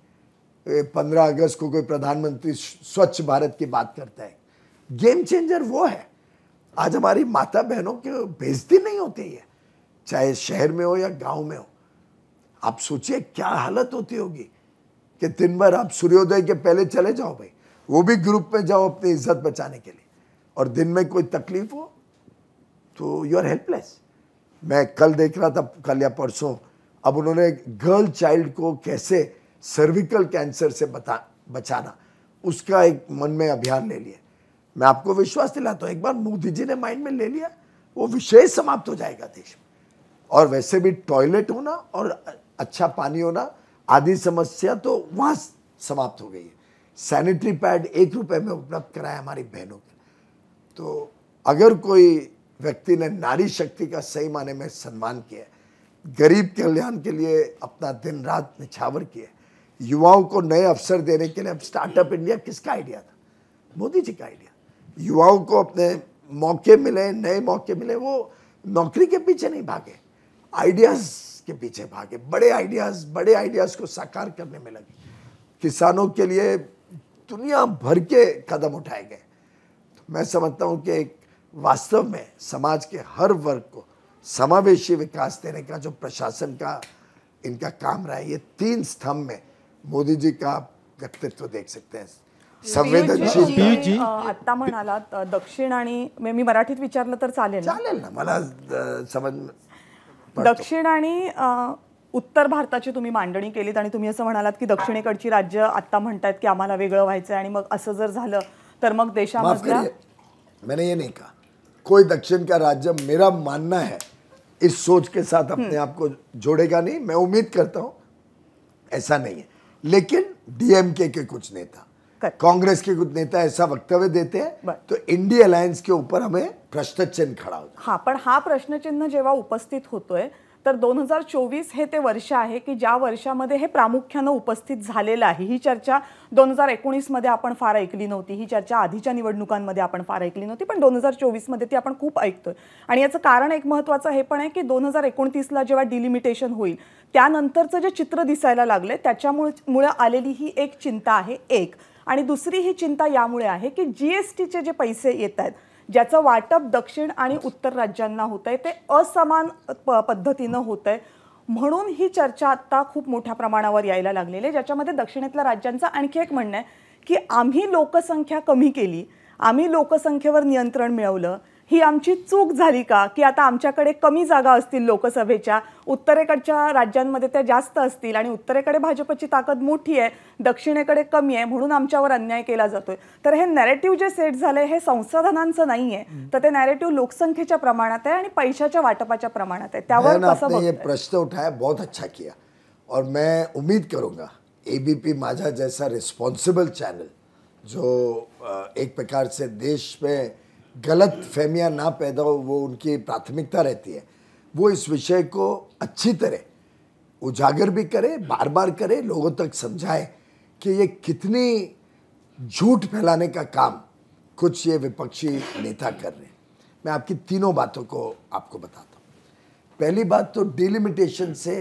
15 अगस्त को कोई प्रधानमंत्री स्वच्छ भारत की बात करता है गेम चेंजर वो है आज हमारी माता बहनों की बेजती नहीं होती है चाहे शहर में हो या गांव में हो आप सोचिए क्या हालत होती होगी कि दिन भर आप सूर्योदय के पहले चले जाओ भाई वो भी ग्रुप में जाओ अपनी इज्जत बचाने के लिए और दिन में कोई तकलीफ हो तो यू आर हेल्पलेस मैं कल देख रहा था कल या परसों अब उन्होंने गर्ल चाइल्ड को कैसे सर्विकल कैंसर से बता बचाना उसका एक मन में अभियान ले लिया मैं आपको विश्वास दिलाता हूँ एक बार मोदी जी ने माइंड में ले लिया वो विषय समाप्त हो जाएगा देश में और वैसे भी टॉयलेट होना और अच्छा पानी होना आधी समस्या तो वहाँ समाप्त हो गई है सैनिटरी पैड एक रुपए में उपलब्ध कराया हमारी बहनों के तो अगर कोई व्यक्ति ने नारी शक्ति का सही माने में सम्मान किया गरीब कल्याण के लिए अपना दिन रात निछावर किया युवाओं को नए अवसर देने के लिए अब स्टार्टअप इंडिया किसका आइडिया था मोदी जी का आइडिया युवाओं को अपने मौके मिले नए मौके मिले वो नौकरी के पीछे नहीं भागे आइडियाज़ के पीछे भागे बड़े आइडियाज़ बड़े आइडियाज़ को साकार करने में लगे किसानों के लिए दुनिया भर के कदम उठाए गए तो मैं समझता हूँ कि एक वास्तव में समाज के हर वर्ग को समावेशी विकास देने का जो प्रशासन का इनका काम रहा है ये तीन स्तंभ में मोदी जी का व्यक्तित्व देख सकते हैं संवेदनशील आता म्हणालात दक्षिण आणि मी मराठीत विचारलं तर चालेल ना मला समज दक्षिण आणि उत्तर भारताची तुम्ही मांडणी केलीत आणि तुम्ही असं म्हणालात की दक्षिणेकडची राज्य आता म्हणतात की आम्हाला वेगळं व्हायचं आणि मग असं जर झालं तर मग देशामधला मैंने ये नहीं कहा कोई दक्षिण का राज्य मेरा मानना है इस सोच के साथ अपने हम्म। आप को जोड़ेगा नहीं मैं उम्मीद करता हूँ ऐसा नहीं है लेकिन डीएमके के कुछ नेता कांग्रेस के कुछ नेता ऐसा वक्तव्य देते हैं तो इंडिया अलायंस के ऊपर हमें प्रश्न चिन्ह खड़ा होता हा पण हा प्रश्नचिन्ह जेव्हा उपस्थित होतोय तर दोन हजार चोवीस हे ते वर्ष आहे की ज्या वर्षामध्ये हे प्रामुख्यानं उपस्थित झालेलं आहे ही चर्चा दोन हजार एकोणीसमध्ये आपण फार ऐकली नव्हती ही चर्चा आधीच्या निवडणुकांमध्ये आपण फार ऐकली नव्हती पण दोन हजार चोवीसमध्ये ती आपण खूप ऐकतोय आणि याचं कारण एक महत्त्वाचं हे पण आहे की दोन हजार एकोणतीसला जेव्हा डिलिमिटेशन होईल त्यानंतरचं जे चित्र दिसायला लागले त्याच्यामुळे आलेली ही एक चिंता आहे एक आणि दुसरी ही चिंता यामुळे आहे की जी एस टीचे जे पैसे येत आहेत ज्याचं वाटप दक्षिण आणि उत्तर राज्यांना होत आहे ते असमान प पद्धतीनं होत आहे म्हणून ही चर्चा आत्ता खूप मोठ्या प्रमाणावर यायला लागलेली आहे ज्याच्यामध्ये दक्षिणेतल्या राज्यांचं आणखी एक म्हणणं आहे की आम्ही लोकसंख्या कमी केली आम्ही लोकसंख्येवर नियंत्रण मिळवलं ही आमची चूक झाली का की आता आमच्याकडे कमी जागा असतील लोकसभेच्या उत्तरेकडच्या राज्यांमध्ये त्या जास्त असतील आणि उत्तरेकडे भाजपची ताकद मोठी आहे दक्षिणेकडे कमी आहे म्हणून आमच्यावर अन्याय केला जातोय तर हे नॅरेटिव्ह जे सेट झाले हे संसाधनांचं नाही आहे तर ते नॅरेटिव्ह लोकसंख्येच्या प्रमाणात आहे आणि पैशाच्या वाटपाच्या प्रमाणात आहे त्यावर कसं प्रश्न उठाय बहुत अच्छा किया और मैं उम्मीद करूंगा एबीपी माझा जैसा रिस्पॉन्सिबल चॅनल जो एक प्रकार से देश में गलत फहमियाँ ना पैदा हो वो उनकी प्राथमिकता रहती है वो इस विषय को अच्छी तरह उजागर भी करे बार बार करे लोगों तक समझाए कि ये कितनी झूठ फैलाने का काम कुछ ये विपक्षी नेता कर रहे हैं मैं आपकी तीनों बातों को आपको बताता हूँ पहली बात तो डिलिमिटेशन से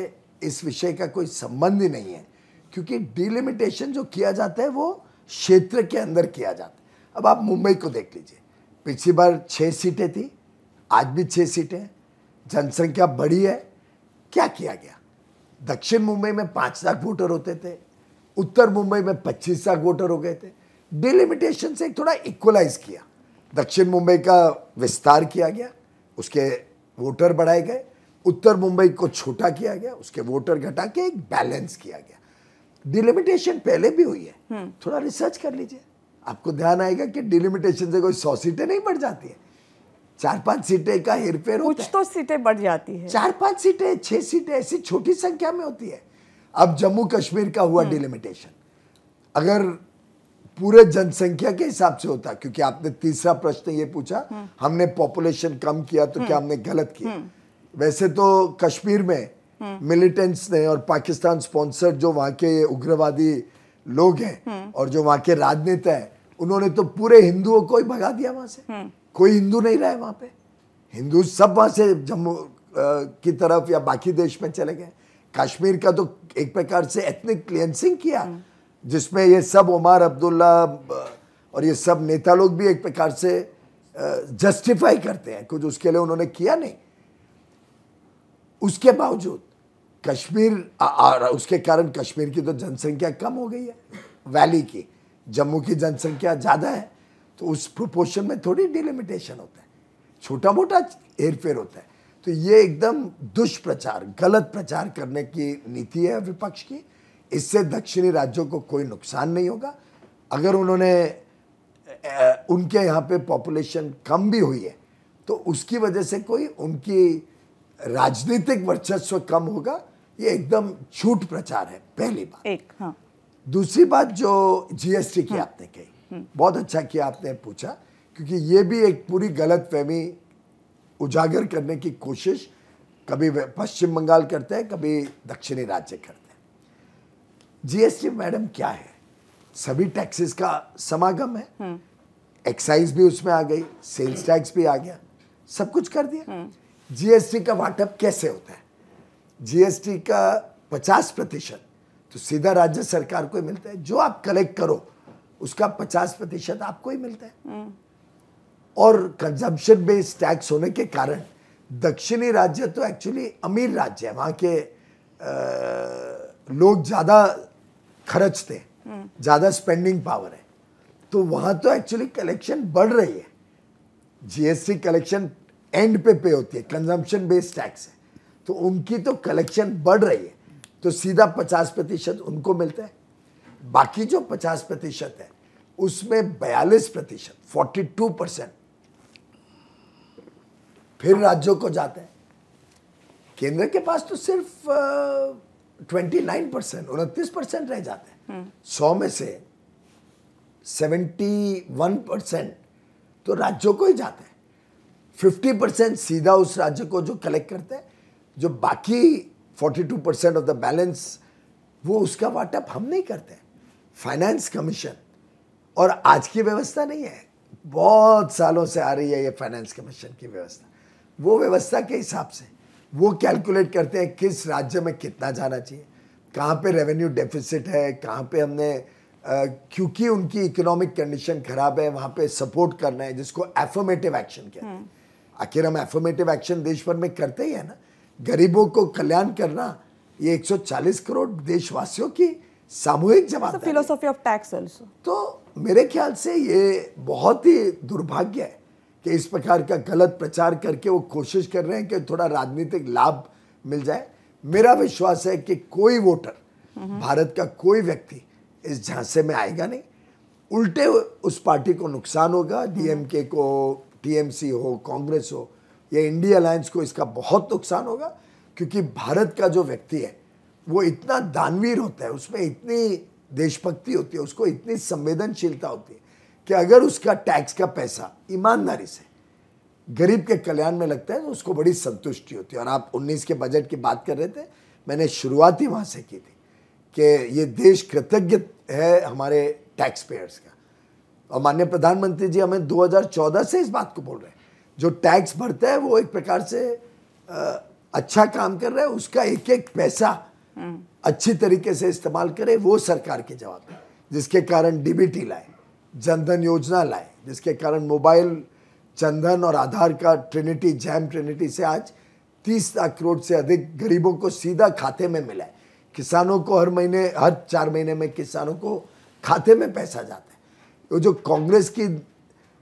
इस विषय का कोई संबंध ही नहीं है क्योंकि डिलिमिटेशन जो किया जाता है वो क्षेत्र के अंदर किया जाता है अब आप मुंबई को देख लीजिए पिछली बार छः सीटें थी आज भी छः सीटें जनसंख्या बढ़ी है क्या किया गया दक्षिण मुंबई में पाँच लाख वोटर होते थे उत्तर मुंबई में पच्चीस लाख वोटर हो गए थे डिलिमिटेशन से थोड़ा इक्वलाइज किया दक्षिण मुंबई का विस्तार किया गया उसके वोटर बढ़ाए गए उत्तर मुंबई को छोटा किया गया उसके वोटर घटा के एक बैलेंस किया गया डिलिमिटेशन पहले भी हुई है हम्म। थोड़ा रिसर्च कर लीजिए आपको ध्यान आएगा कि डिलिमिटेशन से कोई सौ सीटें नहीं बढ़ जाती है चार पांच सीटें का हेरफेर होता कुछ तो सीटें बढ़ जाती है चार पांच सीटें छह सीटें ऐसी छोटी संख्या में होती है अब जम्मू कश्मीर का हुआ डिलिमिटेशन हम्म। अगर पूरे जनसंख्या के हिसाब से होता क्योंकि आपने तीसरा प्रश्न ये पूछा हम्म। हमने पॉपुलेशन कम किया तो क्या हम्म। हमने गलत किया वैसे तो कश्मीर में मिलिटेंट्स ने और पाकिस्तान स्पॉन्सर्ड जो वहां के उग्रवादी लोग हैं और जो वहां के राजनेता है उन्होंने तो पूरे हिंदुओं को ही भगा दिया वहां से हम्म। कोई हिंदू नहीं रहा वहां पे हिंदू सब वहां से जम्मू की तरफ या बाकी देश में चले गए कश्मीर का तो एक प्रकार से एथनिक क्लियंसिंग किया हम्म। जिसमें ये सब उमर अब्दुल्ला और ये सब नेता लोग भी एक प्रकार से जस्टिफाई करते हैं कुछ उसके लिए उन्होंने किया नहीं उसके बावजूद कश्मीर आ, आ, उसके कारण कश्मीर की तो जनसंख्या कम हो गई है वैली की जम्मू की जनसंख्या ज़्यादा है तो उस प्रोपोर्शन में थोड़ी डिलिमिटेशन होता है छोटा मोटा हेरफेर होता है तो ये एकदम दुष्प्रचार गलत प्रचार करने की नीति है विपक्ष की इससे दक्षिणी राज्यों को कोई नुकसान नहीं होगा अगर उन्होंने उनके यहाँ पे पॉपुलेशन कम भी हुई है तो उसकी वजह से कोई उनकी राजनीतिक वर्चस्व कम होगा ये एकदम झूठ प्रचार है पहली बात एक हाँ दूसरी बात जो जीएसटी की हम्म। आपने कही बहुत अच्छा किया आपने पूछा क्योंकि ये भी एक पूरी गलत फहमी उजागर करने की कोशिश कभी पश्चिम बंगाल करते हैं कभी दक्षिणी राज्य करते हैं जीएसटी मैडम क्या है सभी टैक्सेस का समागम है एक्साइज हम्म। भी उसमें आ गई सेल्स टैक्स भी आ गया सब कुछ कर दिया जीएसटी हम्म। का वाटअप कैसे होता है जीएसटी का पचास प्रतिशत तो सीधा राज्य सरकार को ही मिलता है जो आप कलेक्ट करो उसका पचास प्रतिशत आपको ही मिलता है और कंजम्पशन बेस्ड टैक्स होने के कारण दक्षिणी राज्य तो एक्चुअली अमीर राज्य है वहाँ के आ, लोग ज़्यादा खर्चते हैं ज़्यादा स्पेंडिंग पावर है तो वहाँ तो एक्चुअली कलेक्शन बढ़ रही है जीएसटी कलेक्शन एंड पे पे होती है कंजम्पशन बेस्ड टैक्स है तो उनकी तो कलेक्शन बढ़ रही है तो सीधा पचास प्रतिशत उनको मिलता है बाकी जो पचास प्रतिशत है उसमें बयालीस प्रतिशत फोर्टी टू परसेंट फिर राज्यों को जाता है केंद्र के पास तो सिर्फ ट्वेंटी नाइन परसेंट उनतीस परसेंट रह जाते हैं हम्म। सौ में से सेवेंटी वन परसेंट तो राज्यों को ही जाते हैं फिफ्टी परसेंट सीधा उस राज्य को जो कलेक्ट करते हैं जो बाकी 42 परसेंट ऑफ द बैलेंस वो उसका वाटअप हम नहीं करते फाइनेंस कमीशन और आज की व्यवस्था नहीं है बहुत सालों से आ रही है ये फाइनेंस कमीशन की व्यवस्था वो व्यवस्था के हिसाब से वो कैलकुलेट करते हैं किस राज्य में कितना जाना चाहिए कहाँ पे रेवेन्यू डेफिसिट है कहाँ पे हमने क्योंकि उनकी इकोनॉमिक कंडीशन खराब है वहाँ पे सपोर्ट करना है जिसको एफर्मेटिव एक्शन कहते हैं हम्म। आखिर हम एफर्मेटिव एक्शन देश भर में करते ही है ना गरीबों को कल्याण करना ये 140 करोड़ देशवासियों की सामूहिक जवाब फिलोसॉफी ऑफ टैक्स आल्सो तो मेरे ख्याल से ये बहुत ही दुर्भाग्य है कि इस प्रकार का गलत प्रचार करके वो कोशिश कर रहे हैं कि थोड़ा राजनीतिक लाभ मिल जाए मेरा विश्वास है कि कोई वोटर भारत का कोई व्यक्ति इस झांसे में आएगा नहीं उल्टे उस पार्टी को नुकसान होगा डीएमके को टीएमसी हो कांग्रेस हो या इंडिया अलायंस को इसका बहुत नुकसान होगा क्योंकि भारत का जो व्यक्ति है वो इतना दानवीर होता है उसमें इतनी देशभक्ति होती है उसको इतनी संवेदनशीलता होती है कि अगर उसका टैक्स का पैसा ईमानदारी से गरीब के कल्याण में लगता है तो उसको बड़ी संतुष्टि होती है और आप 19 के बजट की बात कर रहे थे मैंने शुरुआत ही वहाँ से की थी कि ये देश कृतज्ञ है हमारे टैक्स पेयर्स का और माननीय प्रधानमंत्री जी हमें 2014 से इस बात को बोल रहे हैं जो टैक्स भरता है वो एक प्रकार से आ, अच्छा काम कर रहा है उसका एक एक पैसा हम्म। अच्छी तरीके से इस्तेमाल करे वो सरकार के जवाब है जिसके कारण डीबीटी लाए जनधन योजना लाए जिसके कारण मोबाइल जनधन और Aadhaar card trinity JAM trinity से आज तीस लाख करोड़ से अधिक गरीबों को सीधा खाते में मिला है किसानों को हर महीने हर चार महीने में किसानों को खाते में पैसा जाता है वो जो कांग्रेस की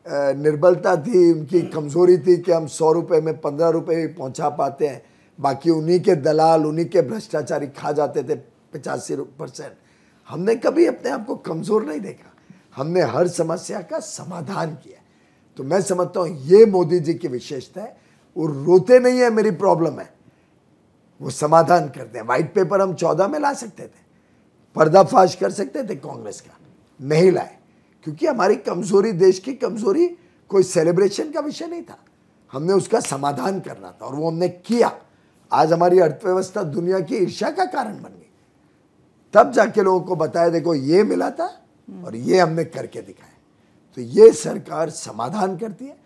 निर्बलता थी उनकी कमज़ोरी थी कि हम सौ रुपये में पंद्रह रुपये भी पहुँचा पाते हैं बाकी उन्हीं के दलाल उन्हीं के भ्रष्टाचारी खा जाते थे पचासी परसेंट हमने कभी अपने आप को कमज़ोर नहीं देखा हमने हर समस्या का समाधान किया तो मैं समझता हूँ ये मोदी जी की विशेषता है वो रोते नहीं है मेरी प्रॉब्लम है वो समाधान करते हैं वाइट पेपर हम चौदह में ला सकते थे पर्दाफाश कर सकते थे कांग्रेस का नहीं लाए क्योंकि हमारी कमज़ोरी देश की कमज़ोरी कोई सेलिब्रेशन का विषय नहीं था हमने उसका समाधान करना था और वो हमने किया आज हमारी अर्थव्यवस्था दुनिया की ईर्ष्या का कारण बन गई तब जाके लोगों को बताया देखो ये मिला था और ये हमने करके दिखाया तो ये सरकार समाधान करती है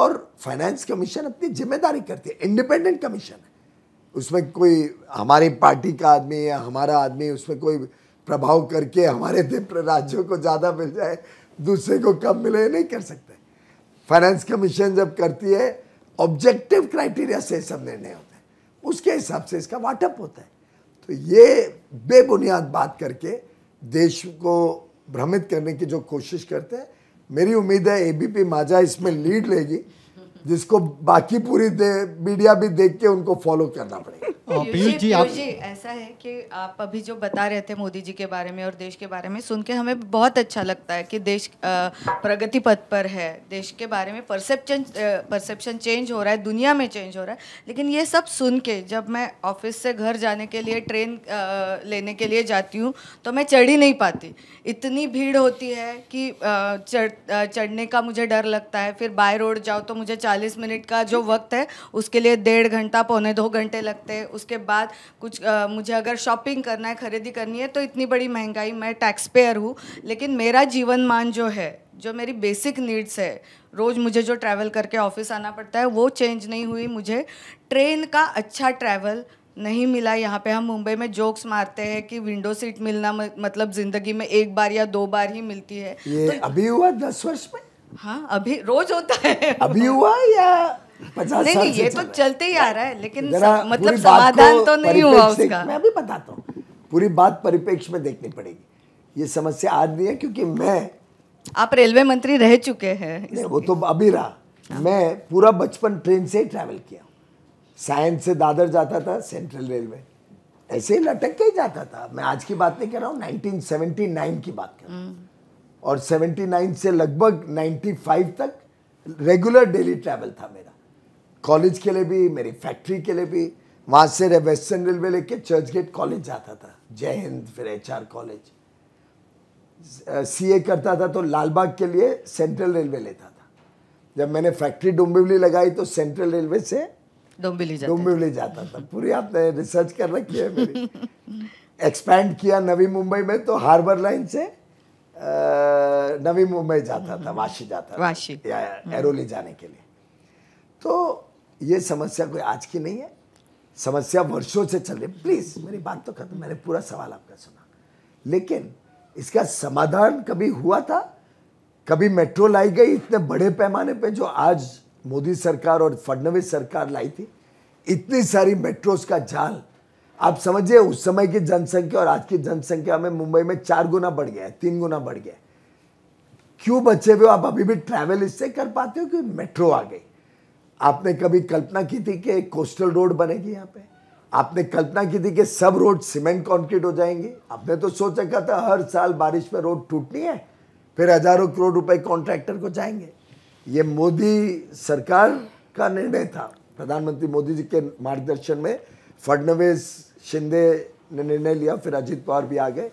और फाइनेंस कमीशन अपनी जिम्मेदारी करती है इंडिपेंडेंट कमीशन है उसमें कोई हमारी पार्टी का आदमी या हमारा आदमी उसमें कोई प्रभाव करके हमारे राज्यों को ज़्यादा मिल जाए दूसरे को कम मिले नहीं कर सकते फाइनेंस कमीशन जब करती है ऑब्जेक्टिव क्राइटेरिया से सब निर्णय होते हैं उसके हिसाब से इसका वाटअप होता है तो ये बेबुनियाद बात करके देश को भ्रमित करने की जो कोशिश करते हैं मेरी उम्मीद है एबीपी माजा इसमें लीड लेगी जिसको बाकी पूरी मीडिया भी देख के उनको फॉलो करना पड़ेगा हाँ, पीयूष जी आप जी ऐसा है कि आप अभी जो बता रहे थे मोदी जी के बारे में और देश के बारे में सुन के हमें बहुत अच्छा लगता है कि देश प्रगति पथ पर है देश के बारे में परसेप्शन परसेप्शन चेंज हो रहा है दुनिया में चेंज हो रहा है लेकिन ये सब सुन के जब मैं ऑफिस से घर जाने के लिए ट्रेन लेने के लिए जाती हूँ तो मैं चढ़ ही नहीं पाती इतनी भीड़ होती है कि चढ़ चढ़ने का मुझे डर लगता है फिर बाय रोड जाओ तो मुझे चालीस मिनट का जो वक्त है उसके लिए डेढ़ घंटा पौने दो घंटे लगते हैं उसके बाद कुछ आ, मुझे अगर शॉपिंग करना है खरीदी करनी है तो इतनी बड़ी महंगाई मैं टैक्स पेयर हूँ लेकिन मेरा जीवन मान जो है जो मेरी बेसिक नीड्स है रोज़ मुझे जो ट्रैवल करके ऑफिस आना पड़ता है वो चेंज नहीं हुई मुझे ट्रेन का अच्छा ट्रैवल नहीं मिला यहाँ पे हम मुंबई में जोक्स मारते हैं कि विंडो सीट मिलना मतलब ज़िंदगी में एक बार या दो बार ही मिलती है ये तो अभी हुआ दस वर्ष में हाँ अभी रोज होता है अभी हुआ या पचास नहीं, नहीं ये तो चलते ही आ रहा है लेकिन सम, मतलब समाधान तो नहीं हुआ उसका मैं भी बताता हूँ पूरी बात परिपेक्ष में देखनी पड़ेगी ये समस्या आज भी है क्योंकि मैं आप रेलवे मंत्री रह चुके हैं वो तो अभी रहा हाँ। मैं पूरा बचपन ट्रेन से ही ट्रैवल किया साइंस से दादर जाता था सेंट्रल रेलवे ऐसे ही लटक के ही जाता था मैं आज की बात नहीं कर रहा हूँ 1979 की बात कर रहा हूँ हम्म। और 79 से लगभग 95 तक रेगुलर डेली ट्रैवल था मेरा कॉलेज के लिए भी मेरी फैक्ट्री के लिए भी वहाँ से वेस्टर्न रेलवे लेके चर्च गेट कॉलेज जाता था जय हिंद फिर एच कॉलेज सीए करता था तो लालबाग के लिए सेंट्रल रेलवे लेता था जब मैंने फैक्ट्री डोम्बिवली लगाई तो सेंट्रल रेलवे से डोम्बिवली डोम्बिवली जाता था पूरी आपने रिसर्च कर रखी है मेरी एक्सपैंड किया नवी मुंबई में तो हार्बर लाइन से नवी मुंबई जाता था हम्म। वाशी जाता वाशी एरोली जाने के लिए तो ये समस्या कोई आज की नहीं है समस्या वर्षों से चल रही है प्लीज़ मेरी बात तो खत्म मैंने पूरा सवाल आपका सुना लेकिन इसका समाधान कभी हुआ था कभी मेट्रो लाई गई इतने बड़े पैमाने पे जो आज मोदी सरकार और फडनवीस सरकार लाई थी इतनी सारी मेट्रोज का जाल आप समझिए उस समय की जनसंख्या और आज की जनसंख्या में मुंबई में चार गुना बढ़ गया है तीन गुना बढ़ गया है क्यों बचे हुए आप अभी भी ट्रैवल इससे कर पाते हो क्योंकि मेट्रो आ गई आपने कभी कल्पना की थी कि कोस्टल रोड बनेगी यहाँ पे आपने कल्पना की थी कि सब रोड सीमेंट कॉन्क्रीट हो जाएंगे आपने तो सोच रखा था हर साल बारिश में रोड टूटनी है फिर हजारों करोड़ रुपए कॉन्ट्रैक्टर को जाएंगे ये मोदी सरकार का निर्णय था प्रधानमंत्री मोदी जी के मार्गदर्शन में फडनवीस शिंदे ने निर्णय लिया फिर अजीत पवार भी आ गए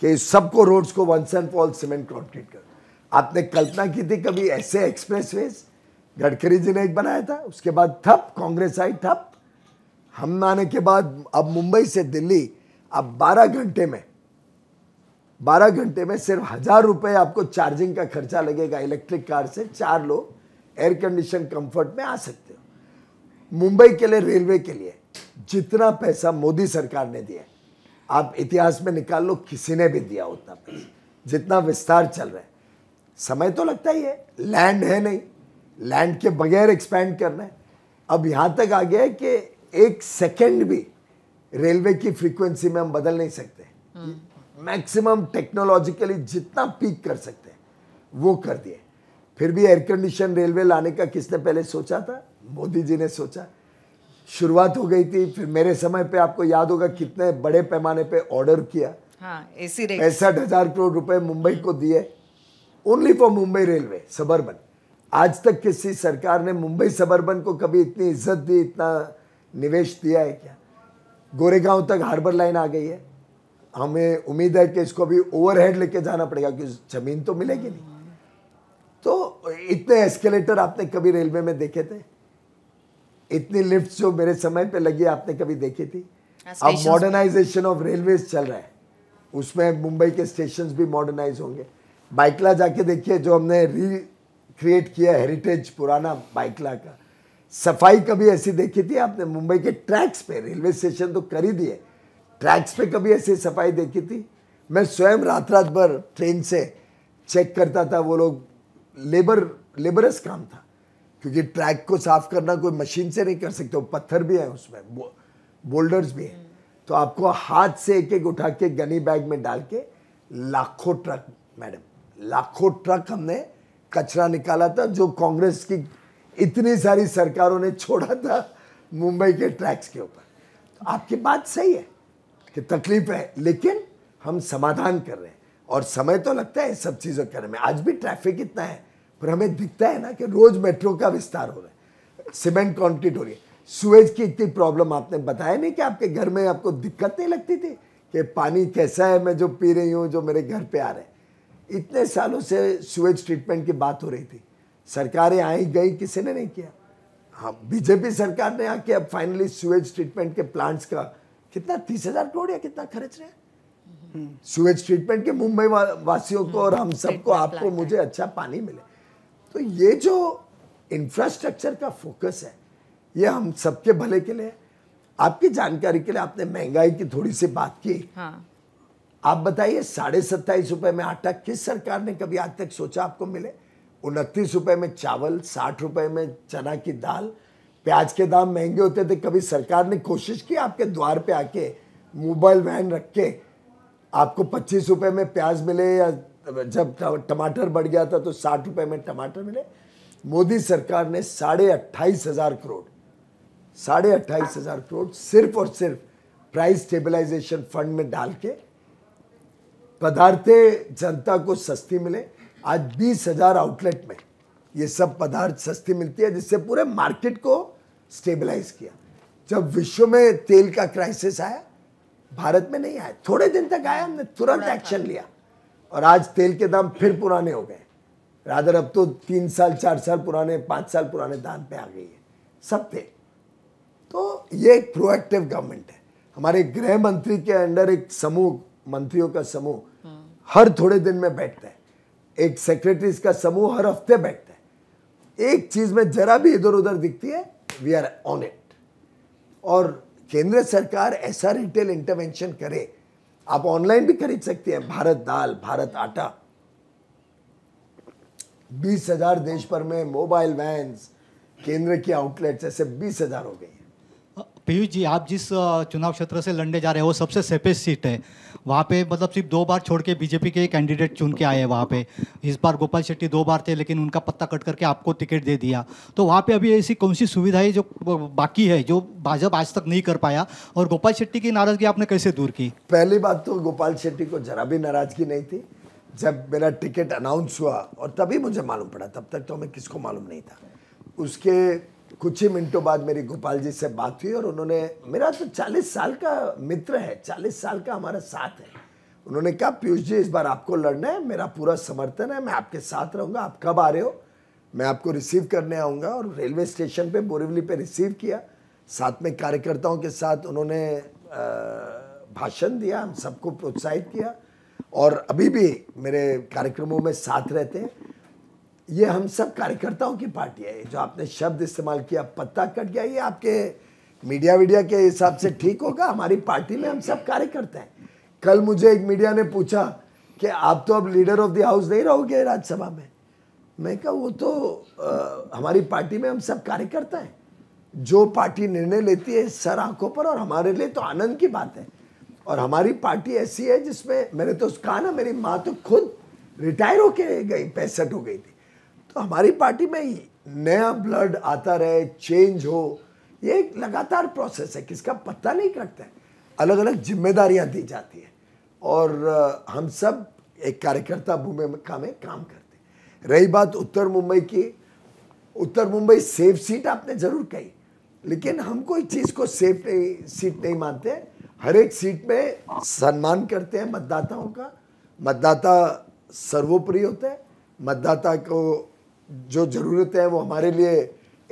कि सबको रोड्स को once and for all cement concrete कर आपने कल्पना की थी कभी ऐसे एक्सप्रेस वेज गडकरी जी ने एक बनाया था उसके बाद ठप कांग्रेस आई ठप हम आने के बाद अब मुंबई से दिल्ली अब 12 घंटे में 12 घंटे में सिर्फ हजार रुपये आपको चार्जिंग का खर्चा लगेगा इलेक्ट्रिक कार से चार लोग एयर कंडीशन कंफर्ट में आ सकते हो मुंबई के लिए रेलवे के लिए जितना पैसा मोदी सरकार ने दिया आप इतिहास में निकाल लो किसी ने भी दिया उतना पैसा जितना विस्तार चल रहा है समय तो लगता ही है लैंड है नहीं लैंड के बगैर एक्सपैंड करना है अब यहाँ तक आ गया है कि एक सेकंड भी रेलवे की फ्रीक्वेंसी में हम बदल नहीं सकते मैक्सिमम टेक्नोलॉजिकली जितना पीक कर सकते हैं वो कर दिए फिर भी एयर कंडीशन रेलवे लाने का किसने पहले सोचा था मोदी जी ने सोचा शुरुआत हो गई थी फिर मेरे समय पे आपको याद होगा कितने बड़े पैमाने पे ऑर्डर किया हाँ, पैंसठ हाँ, हजार करोड़ रुपए मुंबई को दिए only for Mumbai railway suburban आज तक किसी सरकार ने मुंबई सबर्बन को कभी इतनी इज्जत दी इतना निवेश दिया है क्या गोरेगांव तक हार्बर लाइन आ गई है हमें उम्मीद है कि इसको भी ओवरहेड लेके जाना पड़ेगा क्योंकि ज़मीन तो मिलेगी नहीं तो इतने एस्केलेटर आपने कभी रेलवे में देखे थे इतनी लिफ्ट जो मेरे समय पे लगी आपने कभी देखी थी हाँ, अब मॉडर्नाइजेशन ऑफ रेलवे चल रहा है उसमें मुंबई के स्टेशन भी मॉडर्नाइज होंगे बाइकला जाके देखिए जो हमने री क्रिएट किया हेरिटेज पुराना बाइकला का सफाई कभी ऐसी देखी थी आपने मुंबई के ट्रैक्स पे रेलवे स्टेशन तो कर ही दिए ट्रैक्स पे कभी ऐसी सफाई देखी थी मैं स्वयं रात रात भर ट्रेन से चेक करता था वो लोग लेबर लेबरस काम था क्योंकि ट्रैक को साफ करना कोई मशीन से नहीं कर सकते वो पत्थर भी है उसमें बो, बोल्डर्स भी हैं तो आपको हाथ से एक एक उठा के गनी बैग में डाल के लाखों ट्रक मैडम लाखों ट्रक हमने कचरा निकाला था जो कांग्रेस की इतनी सारी सरकारों ने छोड़ा था मुंबई के ट्रैक्स के ऊपर तो आपकी बात सही है कि तकलीफ है लेकिन हम समाधान कर रहे हैं और समय तो लगता है सब चीज़ों करने में आज भी ट्रैफिक इतना है पर हमें दिखता है ना कि रोज़ मेट्रो का विस्तार हो रहा है सीमेंट कॉन्क्रीट हो रही है सुएज की इतनी प्रॉब्लम आपने बताया नहीं कि आपके घर में आपको दिक्कत नहीं लगती थी कि पानी कैसा है मैं जो पी रही हूँ जो मेरे घर पे आ रहा है इतने सालों से सुएज ट्रीटमेंट की बात हो रही थी सरकारें आई गई किसी ने नहीं किया हाँ बीजेपी सरकार ने आके अब फाइनली सुएज ट्रीटमेंट के प्लांट्स का कितना तीस हजार करोड़ या कितना खर्च रहे सुएज ट्रीटमेंट के मुंबई वा, वासियों को और हम सबको आपको मुझे अच्छा पानी मिले तो ये जो इंफ्रास्ट्रक्चर का फोकस है ये हम सबके भले के लिए आपकी जानकारी के लिए आपने महंगाई की थोड़ी सी बात की हाँ। आप बताइए साढ़े सत्ताईस रुपये में आटा किस सरकार ने कभी आज तक सोचा आपको मिले उनतीस रुपये में चावल साठ रुपये में चना की दाल प्याज के दाम महंगे होते थे कभी सरकार ने कोशिश की आपके द्वार पे आके मोबाइल वैन रख के आपको पच्चीस रुपये में प्याज मिले या जब टमाटर बढ़ गया था तो साठ रुपये में टमाटर मिले मोदी सरकार ने साढ़े अट्ठाईस हज़ार करोड़ साढ़े अट्ठाईस हज़ार करोड़ सिर्फ और सिर्फ प्राइस स्टेबलाइजेशन फंड में डाल के पदार्थें जनता को सस्ती मिले आज बीस हजार आउटलेट में ये सब पदार्थ सस्ती मिलती है जिससे पूरे मार्केट को स्टेबलाइज किया जब विश्व में तेल का क्राइसिस आया भारत में नहीं आया थोड़े दिन तक आया हमने तुरंत एक्शन लिया और आज तेल के दाम फिर पुराने हो गए रादर अब तो तीन साल चार साल पुराने पाँच साल पुराने दाम पे आ गई है सब तेल तो ये एक प्रोएक्टिव गवर्नमेंट है हमारे गृह मंत्री के अंडर एक समूह मंत्रियों का समूह हर थोड़े दिन में बैठता है एक सेक्रेटरीज का समूह हर हफ्ते बैठता है एक चीज में जरा भी इधर उधर दिखती है वी आर ऑन इट और केंद्र सरकार ऐसा रिटेल इंटरवेंशन करे आप ऑनलाइन भी खरीद सकते हैं भारत दाल भारत आटा बीस हजार देश भर में मोबाइल वैन्स केंद्र की आउटलेट्स ऐसे बीस हजार हो गई पीयूष जी आप जिस चुनाव क्षेत्र से लड़ने जा रहे हैं वो सबसे सेफेस्ट सीट है वहाँ पे मतलब सिर्फ दो बार छोड़ के बीजेपी के कैंडिडेट चुन के आए वहाँ पे इस बार गोपाल शेट्टी दो बार थे लेकिन उनका पत्ता कट करके आपको टिकट दे दिया तो वहाँ पे अभी ऐसी कौन सी सुविधाएं जो बाकी है जो भाजपा आज तक नहीं कर पाया और गोपाल शेट्टी की नाराजगी आपने कैसे दूर की पहली बात तो गोपाल शेट्टी को जरा भी नाराजगी नहीं थी जब मेरा टिकट अनाउंस हुआ और तभी मुझे मालूम पड़ा तब तक तो हमें किसको मालूम नहीं था उसके कुछ ही मिनटों बाद मेरी गोपाल जी से बात हुई और उन्होंने मेरा तो चालीस साल का मित्र है चालीस साल का हमारा साथ है उन्होंने कहा पीयूष जी इस बार आपको लड़ना है मेरा पूरा समर्थन है मैं आपके साथ रहूँगा आप कब आ रहे हो मैं आपको रिसीव करने आऊँगा और रेलवे स्टेशन पे बोरीवली पे रिसीव किया साथ में कार्यकर्ताओं के साथ उन्होंने भाषण दिया हम सबको प्रोत्साहित किया और अभी भी मेरे कार्यक्रमों में साथ रहते हैं ये हम सब कार्यकर्ताओं की पार्टी है जो आपने शब्द इस्तेमाल किया पत्ता कट गया ये आपके मीडिया वीडिया के हिसाब से ठीक होगा हमारी पार्टी में हम सब कार्यकर्ता हैं कल मुझे एक मीडिया ने पूछा कि आप तो अब लीडर ऑफ द हाउस नहीं रहोगे राज्यसभा में मैं कहा वो तो आ, हमारी पार्टी में हम सब कार्यकर्ता हैं जो पार्टी निर्णय लेती है सर आंखों पर और हमारे लिए तो आनंद की बात है और हमारी पार्टी ऐसी है जिसमें मैंने तो कहा ना मेरी माँ तो खुद रिटायर होके गई पैंसठ हो गई थी तो हमारी पार्टी में नया ब्लड आता रहे चेंज हो ये एक लगातार प्रोसेस है किसका पता नहीं करता है अलग अलग जिम्मेदारियां दी जाती हैं और हम सब एक कार्यकर्ता भूमिका में काम करते हैं रही बात उत्तर मुंबई की उत्तर मुंबई सेफ सीट आपने ज़रूर कही लेकिन हम कोई चीज़ को सेफ नहीं सीट नहीं मानते हर एक सीट में सम्मान करते हैं मतदाताओं का मतदाता सर्वोपरि होता है मतदाता को जो ज़रूरत है वो हमारे लिए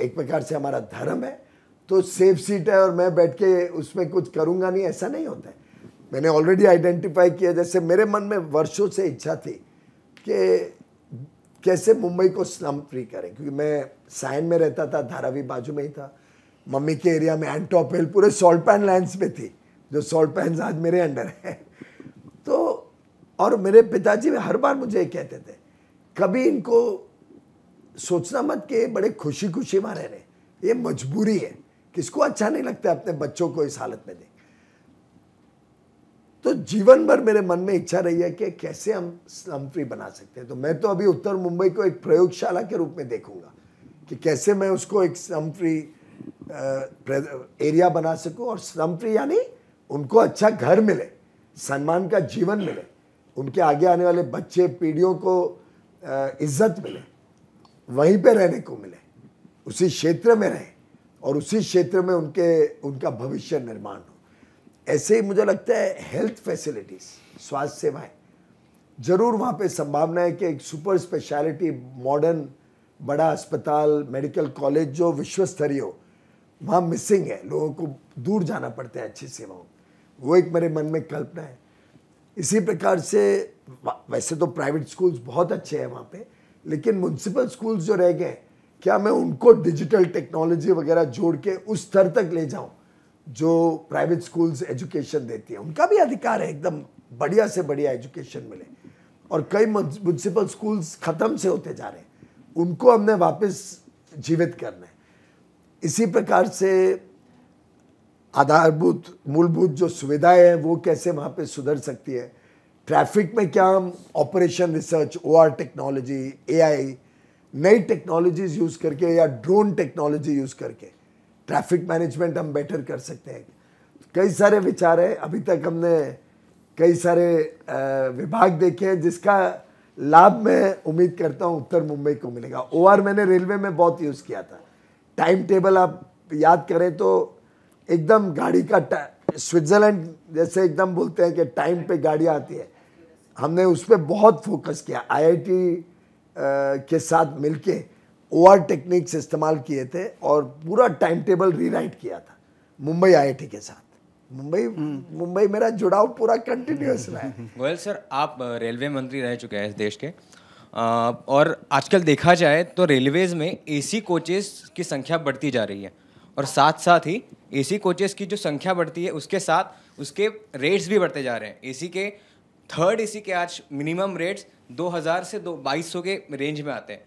एक प्रकार से हमारा धर्म है तो सेफ सीट है और मैं बैठ के उसमें कुछ करूँगा नहीं ऐसा नहीं होता है मैंने ऑलरेडी आइडेंटिफाई किया जैसे मेरे मन में वर्षों से इच्छा थी कि कैसे मुंबई को स्लम फ्री करें क्योंकि मैं साइन में रहता था धारावी बाजू में ही था मम्मी के एरिया में एंटॉप हिल पूरे सॉल्ट पैन लैंड्स में थी जो सॉल्ट पैन आज मेरे अंडर है तो और मेरे पिताजी हर बार मुझे कहते थे कभी इनको सोचना मत कि बड़े खुशी खुशी में रह रहे ये मजबूरी है किसको अच्छा नहीं लगता अपने बच्चों को इस हालत में देख तो जीवन भर मेरे मन में इच्छा रही है कि कैसे हम स्लम फ्री बना सकते हैं तो मैं तो अभी उत्तर मुंबई को एक प्रयोगशाला के रूप में देखूंगा कि कैसे मैं उसको एक स्लम फ्री एरिया बना सकूं और स्लम फ्री यानी उनको अच्छा घर मिले सम्मान का जीवन मिले उनके आगे आने वाले बच्चे पीढ़ियों को इज्जत मिले वहीं पे रहने को मिले उसी क्षेत्र में रहें और उसी क्षेत्र में उनके उनका भविष्य निर्माण हो ऐसे ही मुझे लगता है हेल्थ फैसिलिटीज़ स्वास्थ्य सेवाएं ज़रूर वहाँ पे संभावना है कि एक सुपर स्पेशलिटी मॉडर्न बड़ा अस्पताल मेडिकल कॉलेज जो विश्व स्तरीय हो वहाँ मिसिंग है लोगों को दूर जाना पड़ता है अच्छी सेवाओं वो एक मेरे मन में कल्पना है इसी प्रकार से वैसे तो प्राइवेट स्कूल्स बहुत अच्छे हैं वहाँ पर लेकिन म्यूनसिपल स्कूल्स जो रह गए क्या मैं उनको डिजिटल टेक्नोलॉजी वगैरह जोड़ के उस स्तर तक ले जाऊं जो प्राइवेट स्कूल्स एजुकेशन देती है उनका भी अधिकार है एकदम बढ़िया से बढ़िया एजुकेशन मिले और कई म्यूनसिपल स्कूल्स ख़त्म से होते जा रहे हैं उनको हमने वापस जीवित करना है इसी प्रकार से आधारभूत मूलभूत जो सुविधाएं हैं वो कैसे वहाँ पे सुधर सकती है ट्रैफिक में क्या हम ऑपरेशन रिसर्च ओ टेक्नोलॉजी ए नई टेक्नोलॉजीज यूज़ करके या ड्रोन टेक्नोलॉजी यूज़ करके ट्रैफिक मैनेजमेंट हम बेटर कर सकते हैं कई सारे विचार हैं अभी तक हमने कई सारे विभाग देखे हैं जिसका लाभ मैं उम्मीद करता हूँ उत्तर मुंबई को मिलेगा ओ मैंने रेलवे में बहुत यूज़ किया था टाइम टेबल आप याद करें तो एकदम गाड़ी का स्विट्ज़रलैंड जैसे एकदम बोलते हैं कि टाइम पे गाड़ियाँ आती है हमने उस पर बहुत फोकस किया आईआईटी के साथ मिलके ओआर टेक्निक्स इस्तेमाल किए थे और पूरा टाइम टेबल रीराइट किया था मुंबई आईआईटी के साथ मुंबई हम्म। मुंबई मेरा जुड़ाव पूरा कंटिन्यूस रहा है गोयल सर आप रेलवे मंत्री रह चुके हैं इस देश के और आजकल देखा जाए तो रेलवेज में एसी कोचेस की संख्या बढ़ती जा रही है और साथ साथ ही एसी कोचेस की जो संख्या बढ़ती है उसके साथ उसके रेट्स भी बढ़ते जा रहे हैं एसी के थर्ड एसी के आज मिनिमम रेट्स 2000 से दो बाईस के रेंज में आते हैं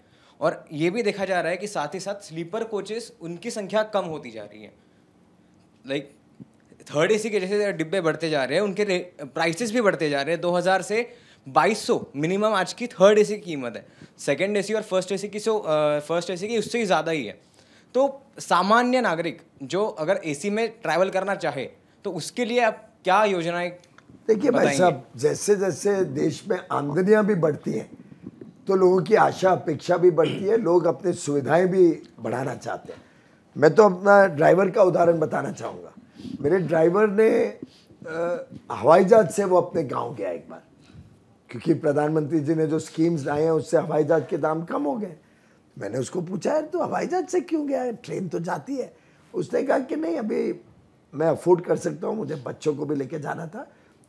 और ये भी देखा जा रहा है कि साथ ही साथ स्लीपर कोचेस उनकी संख्या कम होती जा रही है लाइक like, थर्ड एसी के जैसे डिब्बे बढ़ते जा रहे हैं उनके प्राइसेस भी बढ़ते जा रहे हैं 2000 से 2200 मिनिमम आज की थर्ड ए की कीमत है सेकेंड ए और फर्स्ट ए की सो फर्स्ट ए की उससे ही ज़्यादा ही है तो सामान्य नागरिक जो अगर ए में ट्रैवल करना चाहे तो उसके लिए आप क्या योजनाएं देखिए भाई साहब जैसे जैसे देश में आमदनियाँ भी बढ़ती हैं तो लोगों की आशा अपेक्षा भी बढ़ती है लोग अपनी सुविधाएं भी बढ़ाना चाहते हैं मैं तो अपना ड्राइवर का उदाहरण बताना चाहूँगा मेरे ड्राइवर ने हवाई जहाज से वो अपने गांव गया एक बार क्योंकि प्रधानमंत्री जी ने जो स्कीम्स लाए हैं उससे हवाई जहाज के दाम कम हो गए मैंने उसको पूछा है तो हवाई जहाज से क्यों गया है ट्रेन तो जाती है उसने कहा कि नहीं अभी मैं अफोर्ड कर सकता हूँ मुझे बच्चों को भी लेके जाना था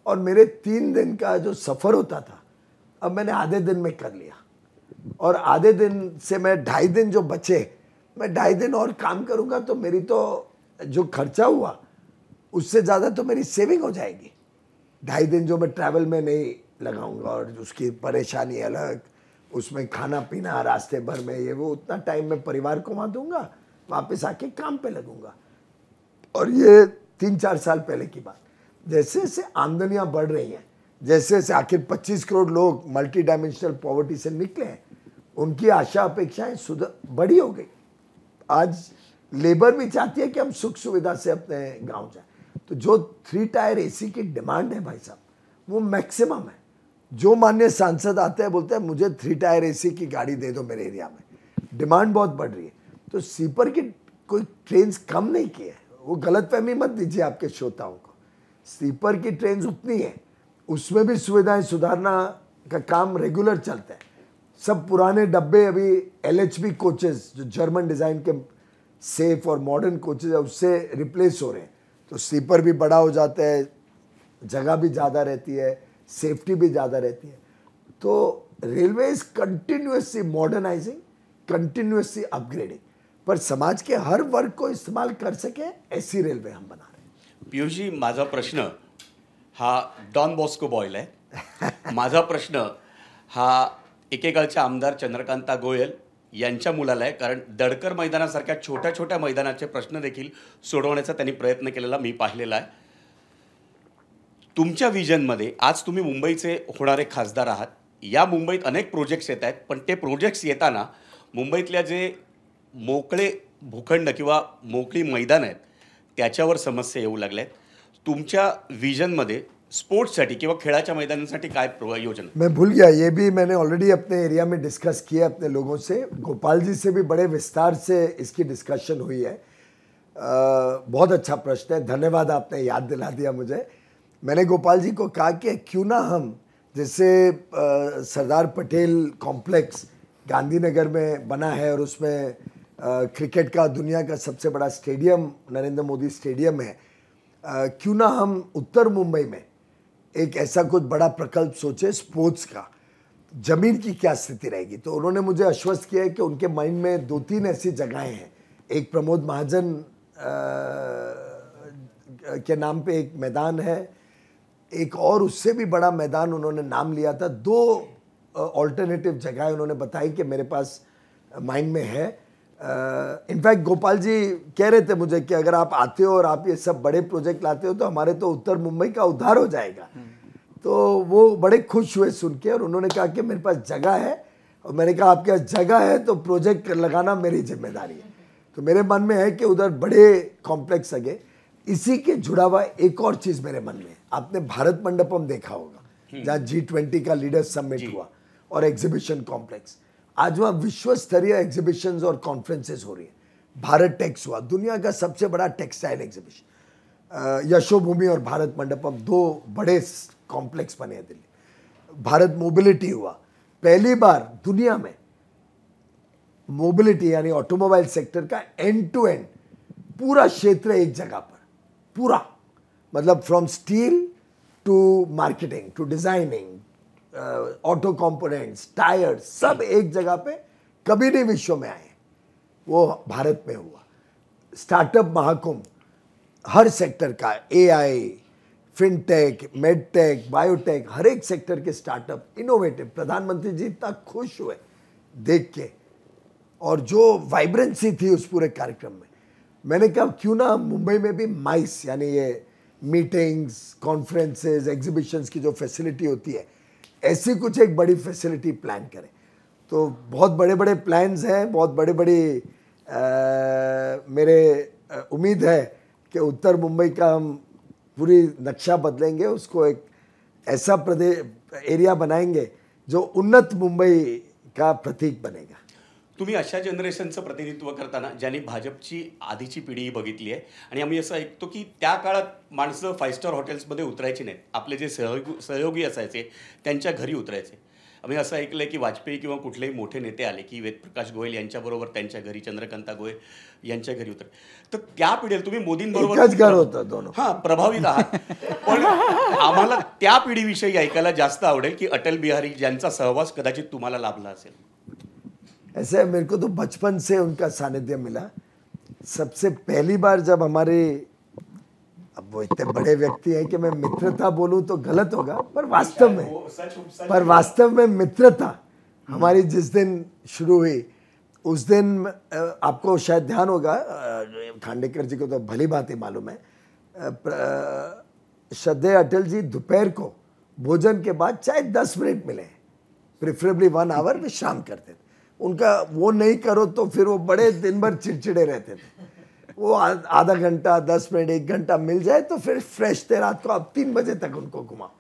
और मेरे तीन दिन का जो सफ़र होता था अब मैंने आधे दिन में कर लिया और आधे दिन से मैं ढाई दिन जो बचे मैं ढाई दिन और काम करूँगा तो मेरी तो जो खर्चा हुआ उससे ज़्यादा तो मेरी सेविंग हो जाएगी ढाई दिन जो मैं ट्रैवल में नहीं लगाऊंगा और उसकी परेशानी अलग उसमें खाना पीना रास्ते भर में ये वो उतना टाइम मैं परिवार को वहाँ दूंगा वापस आके काम पे लगूंगा और ये तीन चार साल पहले की बात जैसे जैसे आमदनियाँ बढ़ रही हैं जैसे जैसे आखिर 25 करोड़ लोग मल्टी डायमेंशनल पॉवर्टी से निकले हैं उनकी आशा अपेक्षाएं सुधर बड़ी हो गई आज लेबर भी चाहती है कि हम सुख सुविधा से अपने गांव जाए तो जो थ्री टायर एसी की डिमांड है भाई साहब वो मैक्सिमम है जो मान्य सांसद आते हैं बोलते हैं मुझे थ्री टायर एसी की गाड़ी दे दो मेरे एरिया में डिमांड बहुत बढ़ रही है तो स्लीपर की कोई ट्रेन कम नहीं किए वो गलत फहमी मत दीजिए आपके श्रोताओं को स्लीपर की ट्रेन उतनी है उसमें भी सुविधाएं सुधारना का काम रेगुलर चलता है सब पुराने डब्बे अभी एल कोचेस जो जर्मन डिज़ाइन के सेफ और मॉडर्न कोचेज है उससे रिप्लेस हो रहे हैं तो स्लीपर भी बड़ा हो जाता है जगह भी ज़्यादा रहती है सेफ्टी भी ज़्यादा रहती है तो railway is continuously modernising continuously upgrading पर समाज के हर वर्ग को इस्तेमाल कर सके ऐसी रेलवे हम बना पियुषजी माझा प्रश्न हा डॉन बॉस्को बॉयल आहे माझा प्रश्न हा एकेकाळच्या आमदार चंद्रकांता गोयल यांच्या मुलाला आहे कारण दडकर मैदानासारख्या छोट्या छोट्या मैदानाचे प्रश्न देखील सोडवण्याचा त्यांनी प्रयत्न केलेला मी पाहिलेला आहे तुमच्या विजनमध्ये आज तुम्ही मुंबईचे होणारे खासदार आहात या मुंबईत अनेक प्रोजेक्ट्स येत आहेत पण ते प्रोजेक्ट्स येताना मुंबईतल्या जे मोकळे भूखंड किंवा मोकळी मैदान आहेत त्याच्यावर समस्या येऊ लागल्या आहेत तुमच्या विजनमध्ये स्पोर्ट्ससाठी किंवा खेळाच्या मैदानासाठी काय योजना मैं भूल गया ये भी मैंने ऑलरेडी अपने एरिया में डिस्कस किया अपने लोगों से गोपाल जी से भी बड़े विस्तार से इसकी डिस्कशन हुई है आ, बहुत अच्छा प्रश्न है धन्यवाद आपने याद दिला दिया मुझे मैंने गोपाल जी को कहा कि क्यों ना हम जैसे सरदार पटेल कॉम्प्लेक्स गांधीनगर में बना है और उसमें क्रिकेट का दुनिया का सबसे बड़ा स्टेडियम नरेंद्र मोदी स्टेडियम है क्यों ना हम उत्तर मुंबई में एक ऐसा कुछ बड़ा प्रकल्प सोचे स्पोर्ट्स का जमीन की क्या स्थिति रहेगी तो उन्होंने मुझे आश्वस्त किया है कि उनके माइंड में दो तीन ऐसी जगहें हैं एक प्रमोद महाजन के नाम पे एक मैदान है एक और उससे भी बड़ा मैदान उन्होंने नाम लिया था दो ऑल्टरनेटिव जगहें उन्होंने बताई कि मेरे पास माइंड में है इनफैक्ट गोपाल जी कह रहे थे मुझे कि अगर आप आते हो और आप ये सब बड़े प्रोजेक्ट लाते हो तो हमारे तो उत्तर मुंबई का उद्धार हो जाएगा हम्म। तो वो बड़े खुश हुए सुन के और उन्होंने कहा कि मेरे पास जगह है और मैंने कहा आपके पास जगह है तो प्रोजेक्ट लगाना मेरी जिम्मेदारी है तो मेरे मन में है कि उधर बड़े कॉम्प्लेक्स लगे इसी के जुड़ा हुआ एक और चीज़ मेरे मन में आपने भारत मंडपम देखा होगा हम्म। जहाँ जी ट्वेंटी का लीडर सबमिट हुआ और एग्जीबिशन कॉम्प्लेक्स आज वहाँ विश्व स्तरीय एग्जीबिशन और कॉन्फ्रेंसेस हो रही है भारत टेक्स हुआ दुनिया का सबसे बड़ा टेक्सटाइल एग्जीबिशन यशोभूमि और भारत मंडपम दो बड़े कॉम्प्लेक्स बने हैं दिल्ली भारत मोबिलिटी हुआ पहली बार दुनिया में मोबिलिटी यानी ऑटोमोबाइल सेक्टर का एंड टू एंड पूरा क्षेत्र एक जगह पर पूरा मतलब from steel to marketing to designing auto components tyre सब hmm. एक जगह पे कभी नहीं विश्व में आए वो भारत में हुआ स्टार्टअप महाकुंभ हर सेक्टर का एआई फिनटेक मेडटेक बायोटेक हर एक सेक्टर के स्टार्टअप इनोवेटिव प्रधानमंत्री जी इतना खुश हुए देख के और जो वाइब्रेंसी थी उस पूरे कार्यक्रम में मैंने कहा क्यों ना मुंबई में भी माइस यानी ये मीटिंग्स कॉन्फ्रेंसेस एग्जीबिशंस की जो फैसिलिटी होती है ऐसी कुछ एक बड़ी फैसिलिटी प्लान करें तो बहुत बड़े बड़े प्लान्स हैं बहुत बड़े बड़ी मेरे उम्मीद है कि उत्तर मुंबई का हम पूरी नक्शा बदलेंगे उसको एक ऐसा प्रदेश एरिया बनाएंगे जो उन्नत मुंबई का प्रतीक बनेगा तुम्ही अशा जनरेशनचं प्रतिनिधित्व करताना ज्याने भाजपची आधीची पिढी बघितली आहे आणि आम्ही असं ऐकतो की त्या काळात माणसं फाय स्टार हॉटेल्समध्ये उतरायची नाहीत आपले जे सहयोग सहयोगी असायचे त्यांच्या घरी उतरायचे आम्ही असं ऐकलं की वाजपेयी किंवा कुठलेही मोठे नेते आले की वेदप्रकाश गोयल यांच्याबरोबर त्यांच्या घरी चंद्रकांता गोयल यांच्या घरी उतर तर त्या पिढीला तुम्ही मोदींबरोबर हां प्रभावित आहात पण आम्हाला त्या पिढीविषयी ऐकायला जास्त आवडेल की अटल बिहारी ज्यांचा सहवास कदाचित तुम्हाला लाभला असेल ऐसे मेरे को तो बचपन से उनका सानिध्य मिला सबसे पहली बार जब हमारे अब वो इतने बड़े व्यक्ति हैं कि मैं मित्रता बोलूं तो गलत होगा पर वास्तव में पर वास्तव में मित्रता हमारी जिस दिन शुरू हुई उस दिन आपको शायद ध्यान होगा खांडेकर जी को तो भली बात ही मालूम है श्रद्धे अटल जी दोपहर को भोजन के बाद चाहे दस मिनट मिले प्रिफरेबली वन आवर विश्राम करते थे उनका वो नहीं करो तो फिर वो बड़े दिन भर चिड़चिड़े रहते थे वो आधा घंटा दस मिनट एक घंटा मिल जाए तो फिर फ्रेश थे रात को आप तीन बजे तक उनको घुमाओ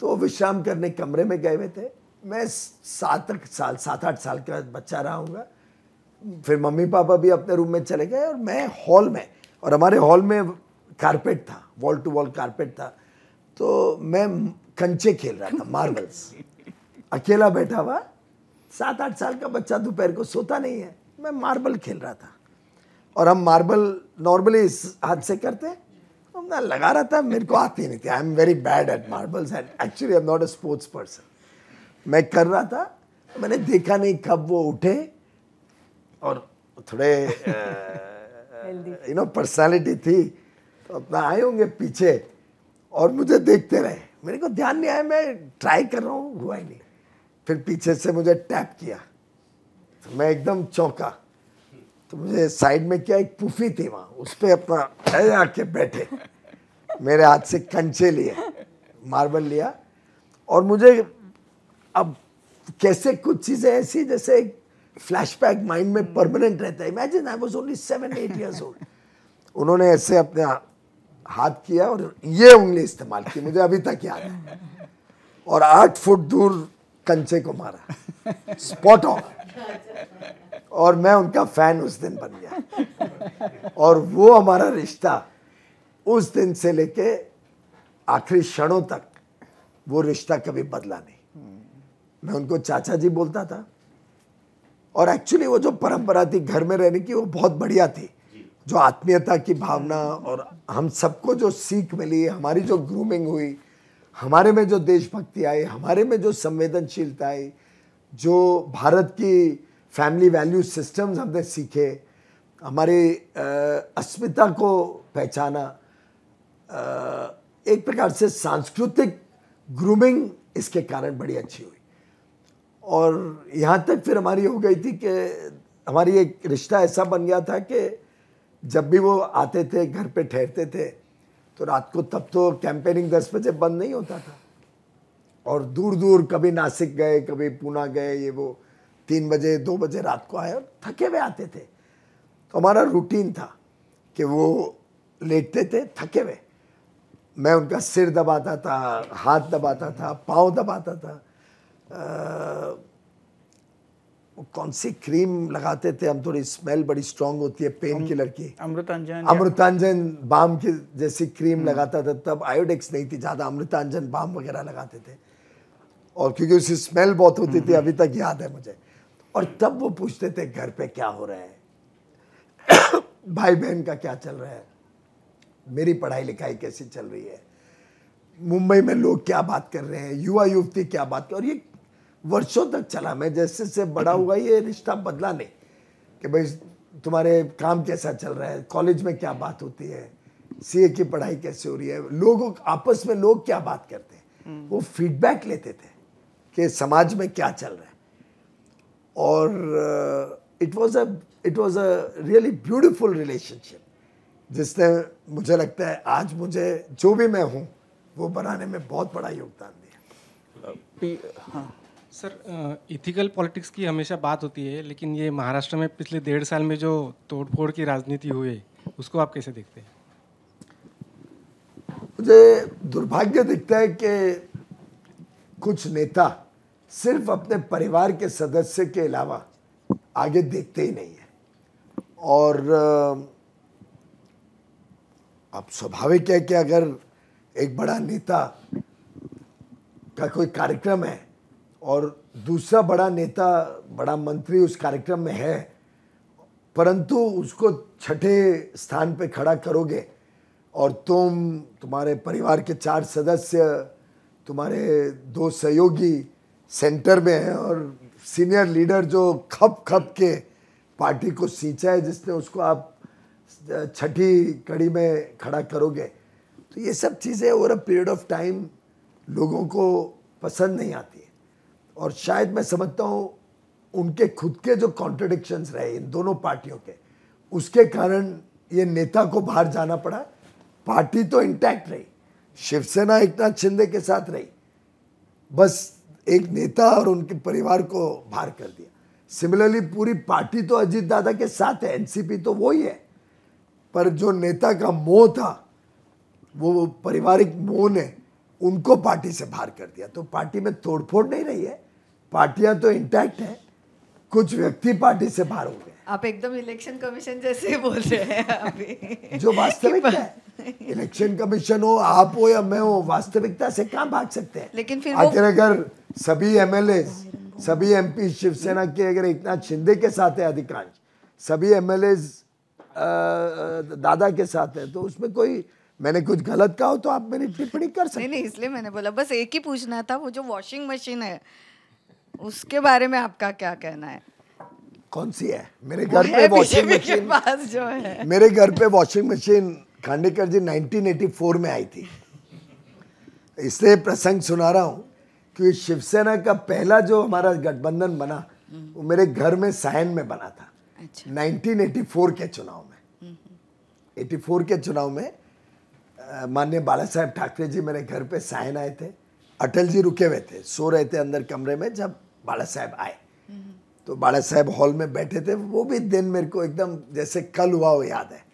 तो विश्राम करने कमरे में गए हुए थे मैं सात साल सात आठ साल का बच्चा रहा हूँ फिर मम्मी पापा भी अपने रूम में चले गए और मैं हॉल में और हमारे हॉल में कारपेट था वॉल टू वॉल कारपेट था तो मैं कंचे खेल रहा था मार्बल्स अकेला बैठा हुआ सात आठ साल का बच्चा दोपहर को सोता नहीं है मैं मार्बल खेल रहा था और हम मार्बल नॉर्मली इस हाथ से करते हैं तो लगा रहा था मेरे को आती नहीं थी I am very bad at marbles and actually I am not a sports person मैं कर रहा था मैंने देखा नहीं कब वो उठे और थोड़े यू नो पर्सनैलिटी थी तो अपना आए होंगे पीछे और मुझे देखते रहे मेरे को ध्यान नहीं आया मैं ट्राई कर रहा हूँ हुआ ही नहीं फिर पीछे से मुझे टैप किया तो मैं एकदम चौंका तो मुझे साइड में क्या एक पुफी थी वहाँ उस पर अपना आके बैठे मेरे हाथ से कंचे लिए मार्बल लिया और मुझे अब कैसे कुछ चीज़ें ऐसी जैसे एक फ्लैशबैक माइंड में परमानेंट रहता है imagine I was only seven eight years old उन्होंने ऐसे अपने हाथ किया और ये उंगली इस्तेमाल की मुझे अभी तक याद है और आठ फुट दूर कंचे को मारा स्पॉट ऑफ और मैं उनका फैन उस दिन बन गया और वो हमारा रिश्ता उस दिन से लेके आखिरी क्षणों तक वो रिश्ता कभी बदला नहीं मैं उनको चाचा जी बोलता था और एक्चुअली वो जो परंपरा थी घर में रहने की वो बहुत बढ़िया थी जो आत्मीयता की भावना और हम सबको जो सीख मिली हमारी जो ग्रूमिंग हुई हमारे में जो देशभक्ति आई हमारे में जो संवेदनशीलता आई जो भारत की फैमिली वैल्यू सिस्टम्स हमने सीखे हमारी अस्मिता को पहचाना एक प्रकार से सांस्कृतिक ग्रूमिंग इसके कारण बड़ी अच्छी हुई और यहाँ तक फिर हमारी हो गई थी कि हमारी एक रिश्ता ऐसा बन गया था कि जब भी वो आते थे घर पे ठहरते थे तो रात को तब तो कैंपेनिंग दस बजे बंद नहीं होता था और दूर दूर कभी नासिक गए कभी पूना गए ये वो तीन बजे दो बजे रात को आए और थके हुए आते थे तो हमारा रूटीन था कि वो लेटते थे थके हुए मैं उनका सिर दबाता था हाथ दबाता था पाँव दबाता था आ, कौन सी क्रीम लगाते थे हम थोड़ी स्मेल बड़ी स्ट्रांग होती है पेन किलर की अमृतांजन अमृतांजन बाम की जैसी क्रीम हम्म। लगाता था तब आयोडेक्स नहीं थी ज़्यादा अमृतांजन बाम वगैरह लगाते थे और क्योंकि उसकी स्मेल बहुत होती थी हम्म। अभी तक याद है मुझे और तब वो पूछते थे घर पे क्या हो रहा है भाई बहन का क्या चल रहा है मेरी पढ़ाई लिखाई कैसी चल रही है मुंबई में लोग क्या बात कर रहे हैं युवा युवती क्या बात कर और ये वर्षों तक चला मैं जैसे जैसे बड़ा हुआ ये रिश्ता बदला नहीं कि भाई तुम्हारे काम कैसा चल रहा है कॉलेज में क्या बात होती है सी की पढ़ाई कैसे हो रही है लोग आपस में लोग क्या बात करते हैं हम्म। वो फीडबैक लेते थे कि समाज में क्या चल रहा है और it was a it was a really beautiful relationship जिसने मुझे लगता है आज मुझे जो भी मैं हूँ वो बनाने में बहुत बड़ा योगदान दिया हाँ सर इथिकल पॉलिटिक्स की हमेशा बात होती है लेकिन ये महाराष्ट्र में पिछले डेढ़ साल में जो तोड़फोड़ की राजनीति हुई उसको आप कैसे देखते हैं मुझे दुर्भाग्य दिखता है कि कुछ नेता सिर्फ अपने परिवार के सदस्य के अलावा आगे देखते ही नहीं है और अब स्वाभाविक है कि अगर एक बड़ा नेता का कोई कार्यक्रम है और दूसरा बड़ा नेता बड़ा मंत्री उस कार्यक्रम में है परंतु उसको छठे स्थान पे खड़ा करोगे और तुम तुम्हारे परिवार के चार सदस्य तुम्हारे दो सहयोगी सेंटर में हैं और सीनियर लीडर जो खप खप के पार्टी को सींचा है जिसने उसको आप छठी कड़ी में खड़ा करोगे तो ये सब चीज़ें over a period of time लोगों को पसंद नहीं आती और शायद मैं समझता हूँ उनके खुद के जो कॉन्ट्रडिक्शंस रहे इन दोनों पार्टियों के उसके कारण ये नेता को बाहर जाना पड़ा पार्टी तो इंटैक्ट रही शिवसेना एक नाथ शिंदे के साथ रही बस एक नेता और उनके परिवार को बाहर कर दिया सिमिलरली पूरी पार्टी तो अजीत दादा के साथ है एनसीपी तो वही है पर जो नेता का मोह था वो पारिवारिक मोह ने उनको पार्टी से बाहर कर दिया तो पार्टी में तोड़फोड़ नहीं रही है पार्टियां तो इंटैक्ट हैं कुछ व्यक्ति पार्टी से बाहर हो गए आप एकदम इलेक्शन कमीशन जैसे बोल रहे हैं अभी जो वास्तविकता है इलेक्शन कमीशन हो आप हो या मैं हो वास्तविकता से कहाँ भाग सकते हैं लेकिन फिर आखिर अगर सभी एमएलए सभी एमपी शिवसेना के अगर एक नाथ शिंदे के साथ है अधिकांश सभी एमएलए दादा के साथ है तो उसमें कोई मैंने कुछ गलत कहा हो तो आप मेरी टिप्पणी कर सकते नहीं नहीं इसलिए मैंने बोला बस एक ही पूछना था वो जो वॉशिंग मशीन है उसके बारे में आपका क्या कहना है कौन सी है मेरे घर पे वॉशिंग मशीन पास जो है मेरे घर पे वॉशिंग मशीन खांडेकर जी 1984 में आई थी इसलिए प्रसंग सुना रहा हूँ कि शिवसेना का पहला जो हमारा गठबंधन बना वो मेरे घर में सायन में बना था अच्छा। 1984 के चुनाव में 84 के चुनाव में माननीय बाला साहेब ठाकरे जी मेरे घर पे सायन आए थे अटल जी रुके हुए थे सो रहे थे अंदर कमरे में जब बाला साहब आए तो बाला साहब हॉल में बैठे थे वो भी दिन मेरे को एकदम जैसे कल हुआ वो याद है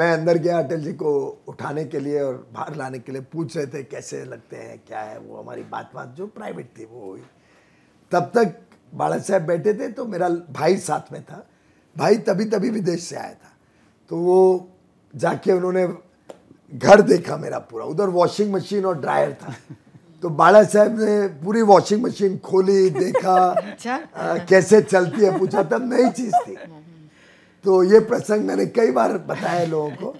मैं अंदर गया अटल जी को उठाने के लिए और बाहर लाने के लिए पूछ रहे थे कैसे लगते हैं क्या है वो हमारी बात बात जो प्राइवेट थी वो हुई तब तक बाला साहब बैठे थे तो मेरा भाई साथ में था भाई तभी तभी विदेश से आया था तो वो जाके उन्होंने घर देखा मेरा पूरा उधर वॉशिंग मशीन और ड्रायर था तो बाला साहब ने पूरी वॉशिंग मशीन खोली देखा अच्छा। आ, कैसे चलती है पूछा तब नई चीज़ थी तो ये प्रसंग मैंने कई बार बताया लोगों को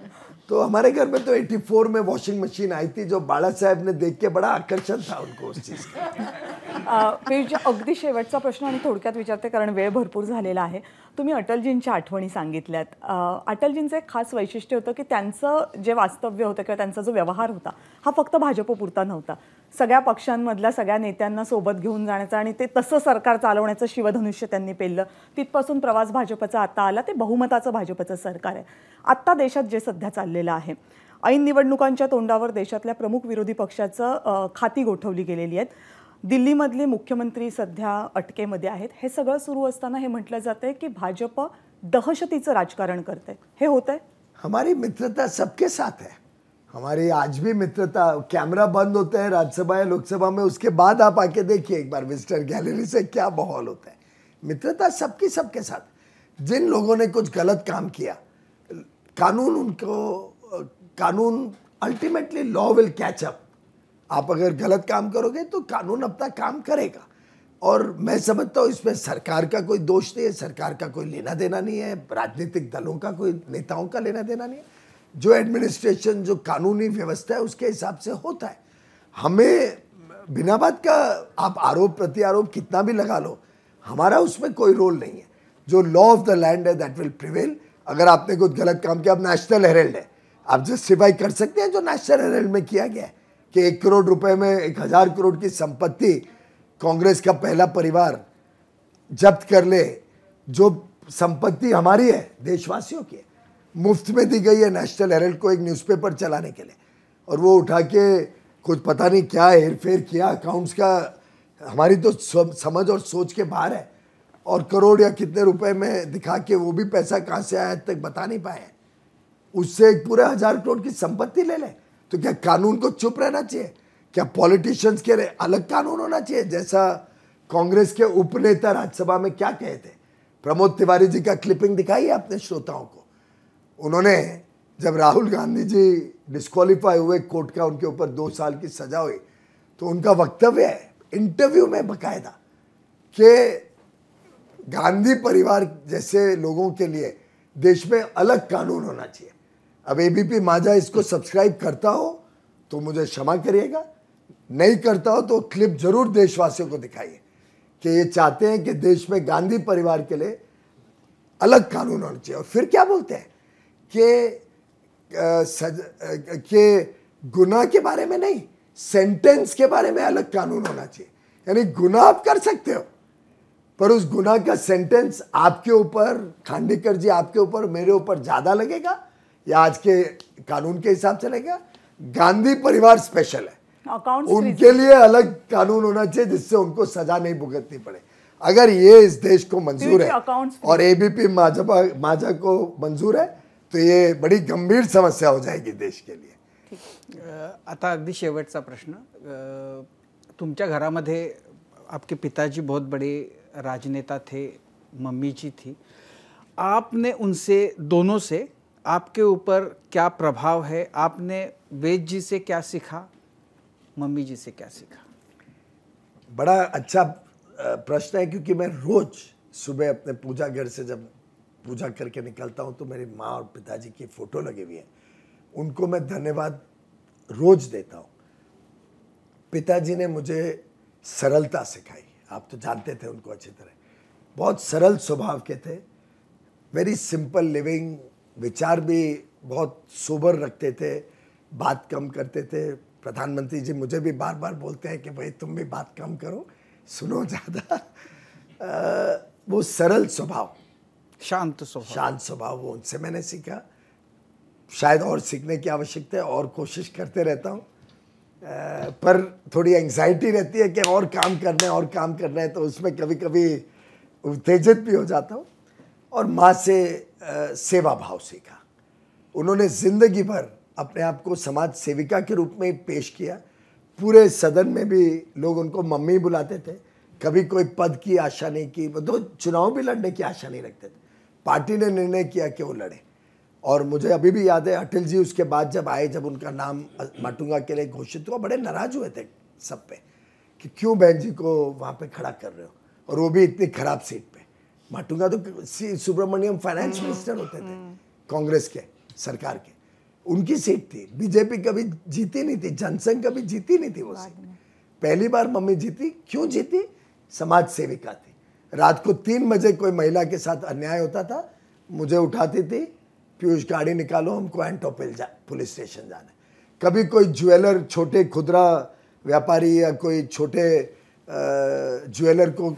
तो हमारे घर में तो 84 में वॉशिंग मशीन आई थी जो बाला साहेब ने देख के बड़ा आकर्षण था उनको उस चीज़ का अगदी शेवटचा प्रश्न आणि थोडक्यात विचारते कारण वेळ भरपूर झालेला आहे तुम्ही अटलजींच्या आठवणी सांगितल्यात अटलजींचं एक खास वैशिष्ट्य होतं की त्यांचं जे वास्तव्य होतं किंवा त्यांचा जो व्यवहार होता हा फक्त भाजपपुरता नव्हता सगळ्या पक्षांमधल्या सगळ्या नेत्यांना सोबत घेऊन जाण्याचा आणि ते तसं सरकार चालवण्याचं शिवधनुष्य त्यांनी पेललं तिथपासून प्रवास भाजपचा आता आला ते बहुमताचं भाजपचं सरकार आहे आत्ता देशात जे सध्या चाललेलं आहे ऐन निवडणुकांच्या तोंडावर देशातल्या प्रमुख विरोधी पक्षाचं खाती गोठवली गेलेली आहेत दिल्लीमधले मुख्यमंत्री सध्या अटकेमध्ये आहेत हे सगळं सुरू असताना हे म्हटलं जातं आहे की भाजप दहशतीचं राजकारण करते हे होत हमारी मित्रता सबके साथ है हमारी आज भी मित्रता कैमरा बंद होता है राज्यसभा या लोकसभा में उसके बाद आप आके देखिए एक बार विजिटर गैलरी से क्या माहौल होता है मित्रता सबकी सबके साथ जिन लोगों ने कुछ गलत काम किया कानून उनको कानून ultimately law will catch up आप अगर गलत काम करोगे तो कानून अपना काम करेगा और मैं समझता हूँ इसमें सरकार का कोई दोष नहीं है सरकार का कोई लेना देना नहीं है राजनीतिक दलों का कोई नेताओं का लेना देना नहीं है जो एडमिनिस्ट्रेशन जो कानूनी व्यवस्था है उसके हिसाब से होता है हमें बिना बात का आप आरोप प्रत्यारोप कितना भी लगा लो हमारा उसमें कोई रोल नहीं है जो लॉ ऑफ द लैंड है दैट विल प्रिवेल अगर आपने कुछ गलत काम किया अब नेशनल हेरल्ड है आप जस्टिफाई कर सकते हैं जो नेशनल हेरल्ड में किया गया है कि एक करोड़ रुपए में एक हज़ार करोड़ की संपत्ति कांग्रेस का पहला परिवार जब्त कर ले जो संपत्ति हमारी है देशवासियों की मुफ्त में दी गई है नेशनल हेरल्ड को एक न्यूज़पेपर चलाने के लिए और वो उठा के कुछ पता नहीं क्या हेरफेर किया अकाउंट्स का हमारी तो समझ और सोच के बाहर है और करोड़ या कितने रुपए में दिखा के वो भी पैसा कहाँ से आया तक बता नहीं पाए उससे एक पूरे हज़ार करोड़ की संपत्ति ले लें तो क्या कानून को चुप रहना चाहिए क्या पॉलिटिशियंस के अलग कानून होना चाहिए जैसा कांग्रेस के उपनेता राज्यसभा में क्या कहे थे प्रमोद तिवारी जी का क्लिपिंग दिखाई है अपने श्रोताओं को उन्होंने जब राहुल गांधी जी डिस्कालीफाई हुए कोर्ट का उनके ऊपर दो साल की सजा हुई तो उनका वक्तव्य है इंटरव्यू में बकायदा कि गांधी परिवार जैसे लोगों के लिए देश में अलग कानून होना चाहिए अब एबीपी माझा इसको सब्सक्राइब करता हो तो मुझे क्षमा करिएगा नहीं करता हो तो क्लिप जरूर देशवासियों को दिखाइए कि ये चाहते हैं कि देश में गांधी परिवार के लिए अलग कानून होना चाहिए और फिर क्या बोलते हैं कि के गुना के बारे में नहीं सेंटेंस के बारे में अलग कानून होना चाहिए यानी गुना आप कर सकते हो पर उस गुना का सेंटेंस आपके ऊपर खांडेकर जी आपके ऊपर मेरे ऊपर ज़्यादा लगेगा या आज के कानून के हिसाब से रहेगा गांधी परिवार स्पेशल है उनके लिए अलग कानून होना चाहिए जिससे उनको सजा नहीं भुगतनी पड़े अगर ये इस देश को मंजूर है और एबीपी माजपा माजा को मंजूर है तो ये बड़ी गंभीर समस्या हो जाएगी देश के लिए आता शेवट सा प्रश्न तुमच्या घरामध्ये आपके पिताजी बहुत बड़े राजनेता थे मम्मी जी थी आपने उनसे दोनों से आपके ऊपर क्या प्रभाव है आपने वेद जी से क्या सीखा मम्मी जी से क्या सीखा बड़ा अच्छा प्रश्न है क्योंकि मैं रोज सुबह अपने पूजा घर से जब पूजा करके निकलता हूँ तो मेरे माँ और पिताजी की फ़ोटो लगी हुई है उनको मैं धन्यवाद रोज देता हूँ पिताजी ने मुझे सरलता सिखाई आप तो जानते थे उनको अच्छी तरह बहुत सरल स्वभाव के थे वेरी सिंपल लिविंग विचार भी बहुत सुबर रखते थे बात कम करते थे प्रधानमंत्री जी मुझे भी बार बार बोलते हैं कि भाई तुम भी बात कम करो सुनो ज़्यादा वो सरल स्वभाव शांत स्वभाव शांत स्वभाव वो उनसे मैंने सीखा शायद और सीखने की आवश्यकता है और कोशिश करते रहता हूँ पर थोड़ी एंग्जाइटी रहती है कि और काम करना है और काम करना है तो उसमें कभी कभी उत्तेजित भी हो जाता हूँ और माँ से सेवा भाव सीखा उन्होंने ज़िंदगी भर अपने आप को समाज सेविका के रूप में पेश किया पूरे सदन में भी लोग उनको मम्मी बुलाते थे कभी कोई पद की आशा नहीं की दो तो चुनाव भी लड़ने की आशा नहीं रखते थे पार्टी ने निर्णय किया कि वो लड़े और मुझे अभी भी याद है अटल जी उसके बाद जब आए जब उनका नाम मटूंगा के लिए घोषित हुआ बड़े नाराज हुए थे सब पे कि क्यों बहन जी को वहाँ पे खड़ा कर रहे हो और वो भी इतनी खराब सीट माटुंगा तो सुब्रमण्यम फाइनेंस मिनिस्टर हम्म। होते थे हम्म। कांग्रेस के सरकार के उनकी सीट थी बीजेपी कभी जीती नहीं थी जनसंघ कभी जीती नहीं थी वो सीट पहली बार मम्मी जीती क्यों जीती समाज सेविका थी रात को तीन बजे कोई महिला के साथ अन्याय होता था मुझे उठाती थी पीयूष गाड़ी निकालो हमको एंटोपेल जा पुलिस स्टेशन जाना कभी कोई ज्वेलर छोटे खुदरा व्यापारी या कोई छोटे ज्वेलर को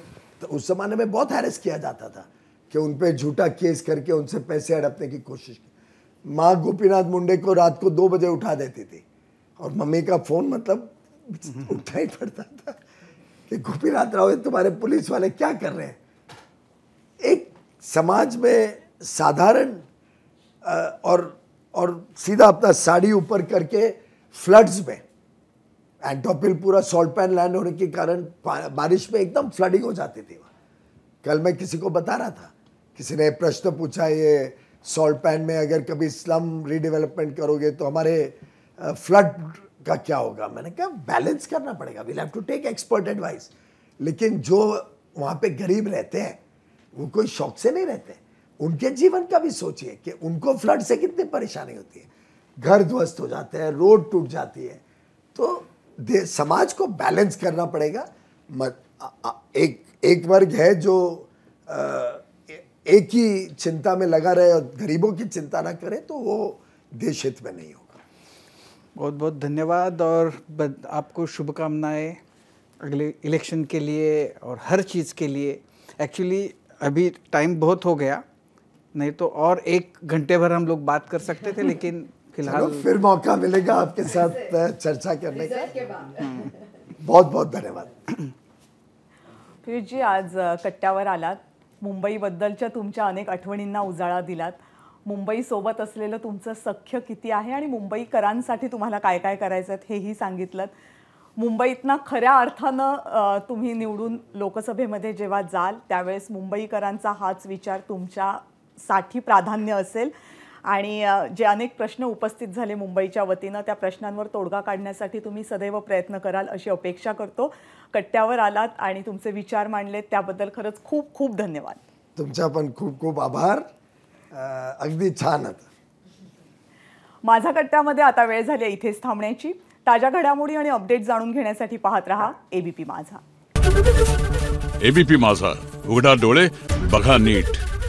तो उस ज़माने में बहुत हैरेस किया जाता था कि उन पर झूठा केस करके उनसे पैसे हड़पने की कोशिश की माँ गोपीनाथ मुंडे को रात को दो बजे उठा देती थी और मम्मी का फ़ोन मतलब उठना ही पड़ता था कि गोपीनाथ राव तुम्हारे पुलिस वाले क्या कर रहे हैं एक समाज में साधारण और और सीधा अपना साड़ी ऊपर करके फ्लड्स में एंटोपिल पूरा सॉल्ट पैन लैंड होने के कारण बारिश में एकदम फ्लडिंग हो जाती थी वहाँ कल मैं किसी को बता रहा था किसी ने प्रश्न पूछा ये सॉल्ट पैन में अगर कभी स्लम रीडेवलपमेंट करोगे तो हमारे फ्लड का क्या होगा मैंने कहा बैलेंस करना पड़ेगा we have to take expert advice लेकिन जो वहाँ पे गरीब रहते हैं वो कोई शौक से नहीं रहते उनके जीवन का भी सोचिए कि उनको फ्लड से कितनी परेशानी होती है घर ध्वस्त हो जाते हैं रोड टूट जाती है तो समाज को बैलेंस करना पड़ेगा मत आ, आ, एक एक वर्ग है जो आ, ए, एक ही चिंता में लगा रहे और गरीबों की चिंता ना करे तो वो देश हित में नहीं होगा बहुत बहुत धन्यवाद और आपको शुभकामनाएं अगले इलेक्शन के लिए और हर चीज़ के लिए एक्चुअली अभी टाइम बहुत हो गया नहीं तो और एक घंटे भर हम लोग बात कर सकते थे लेकिन फिलहाल फिर मौका मिलेगा आपके साथ चर्चा करने का बहुत बहुत धन्यवाद जी आज कट्ट्यावर आलात मुंबईबद्दलच्या तुमच्या अनेक आठवणींना उजाळा दिलात सोबत असलेलं तुमचं सख्य किती आहे आणि मुंबईकरांसाठी तुम्हाला काय काय करायचं आहे हेही सांगितलं मुंबईतना खऱ्या अर्थानं तुम्ही निवडून लोकसभेमध्ये जेव्हा जाल त्यावेळेस मुंबईकरांचा हाच विचार तुमच्यासाठी प्राधान्य असेल आणि जे अनेक प्रश्न उपस्थित झाले मुंबईच्या वतीनं त्या प्रश्नांवर तोडगा काढण्यासाठी तुम्ही सदैव प्रयत्न कराल अशी अपेक्षा करतो कट्ट्यावर आलात आणि तुमचे विचार मांडलेत त्याबद्दल खरंच खूप खूप धन्यवाद तुमचा पण खूप खूप आभार अगदी छान माझा कट्ट्यामध्ये आता वेळ झाली इथेच थांबण्याची ताज्या घडामोडी आणि अपडेट जाणून घेण्यासाठी पाहत राहा एबीपी माझा एबीपी माझा उघडा डोळे बघा नीट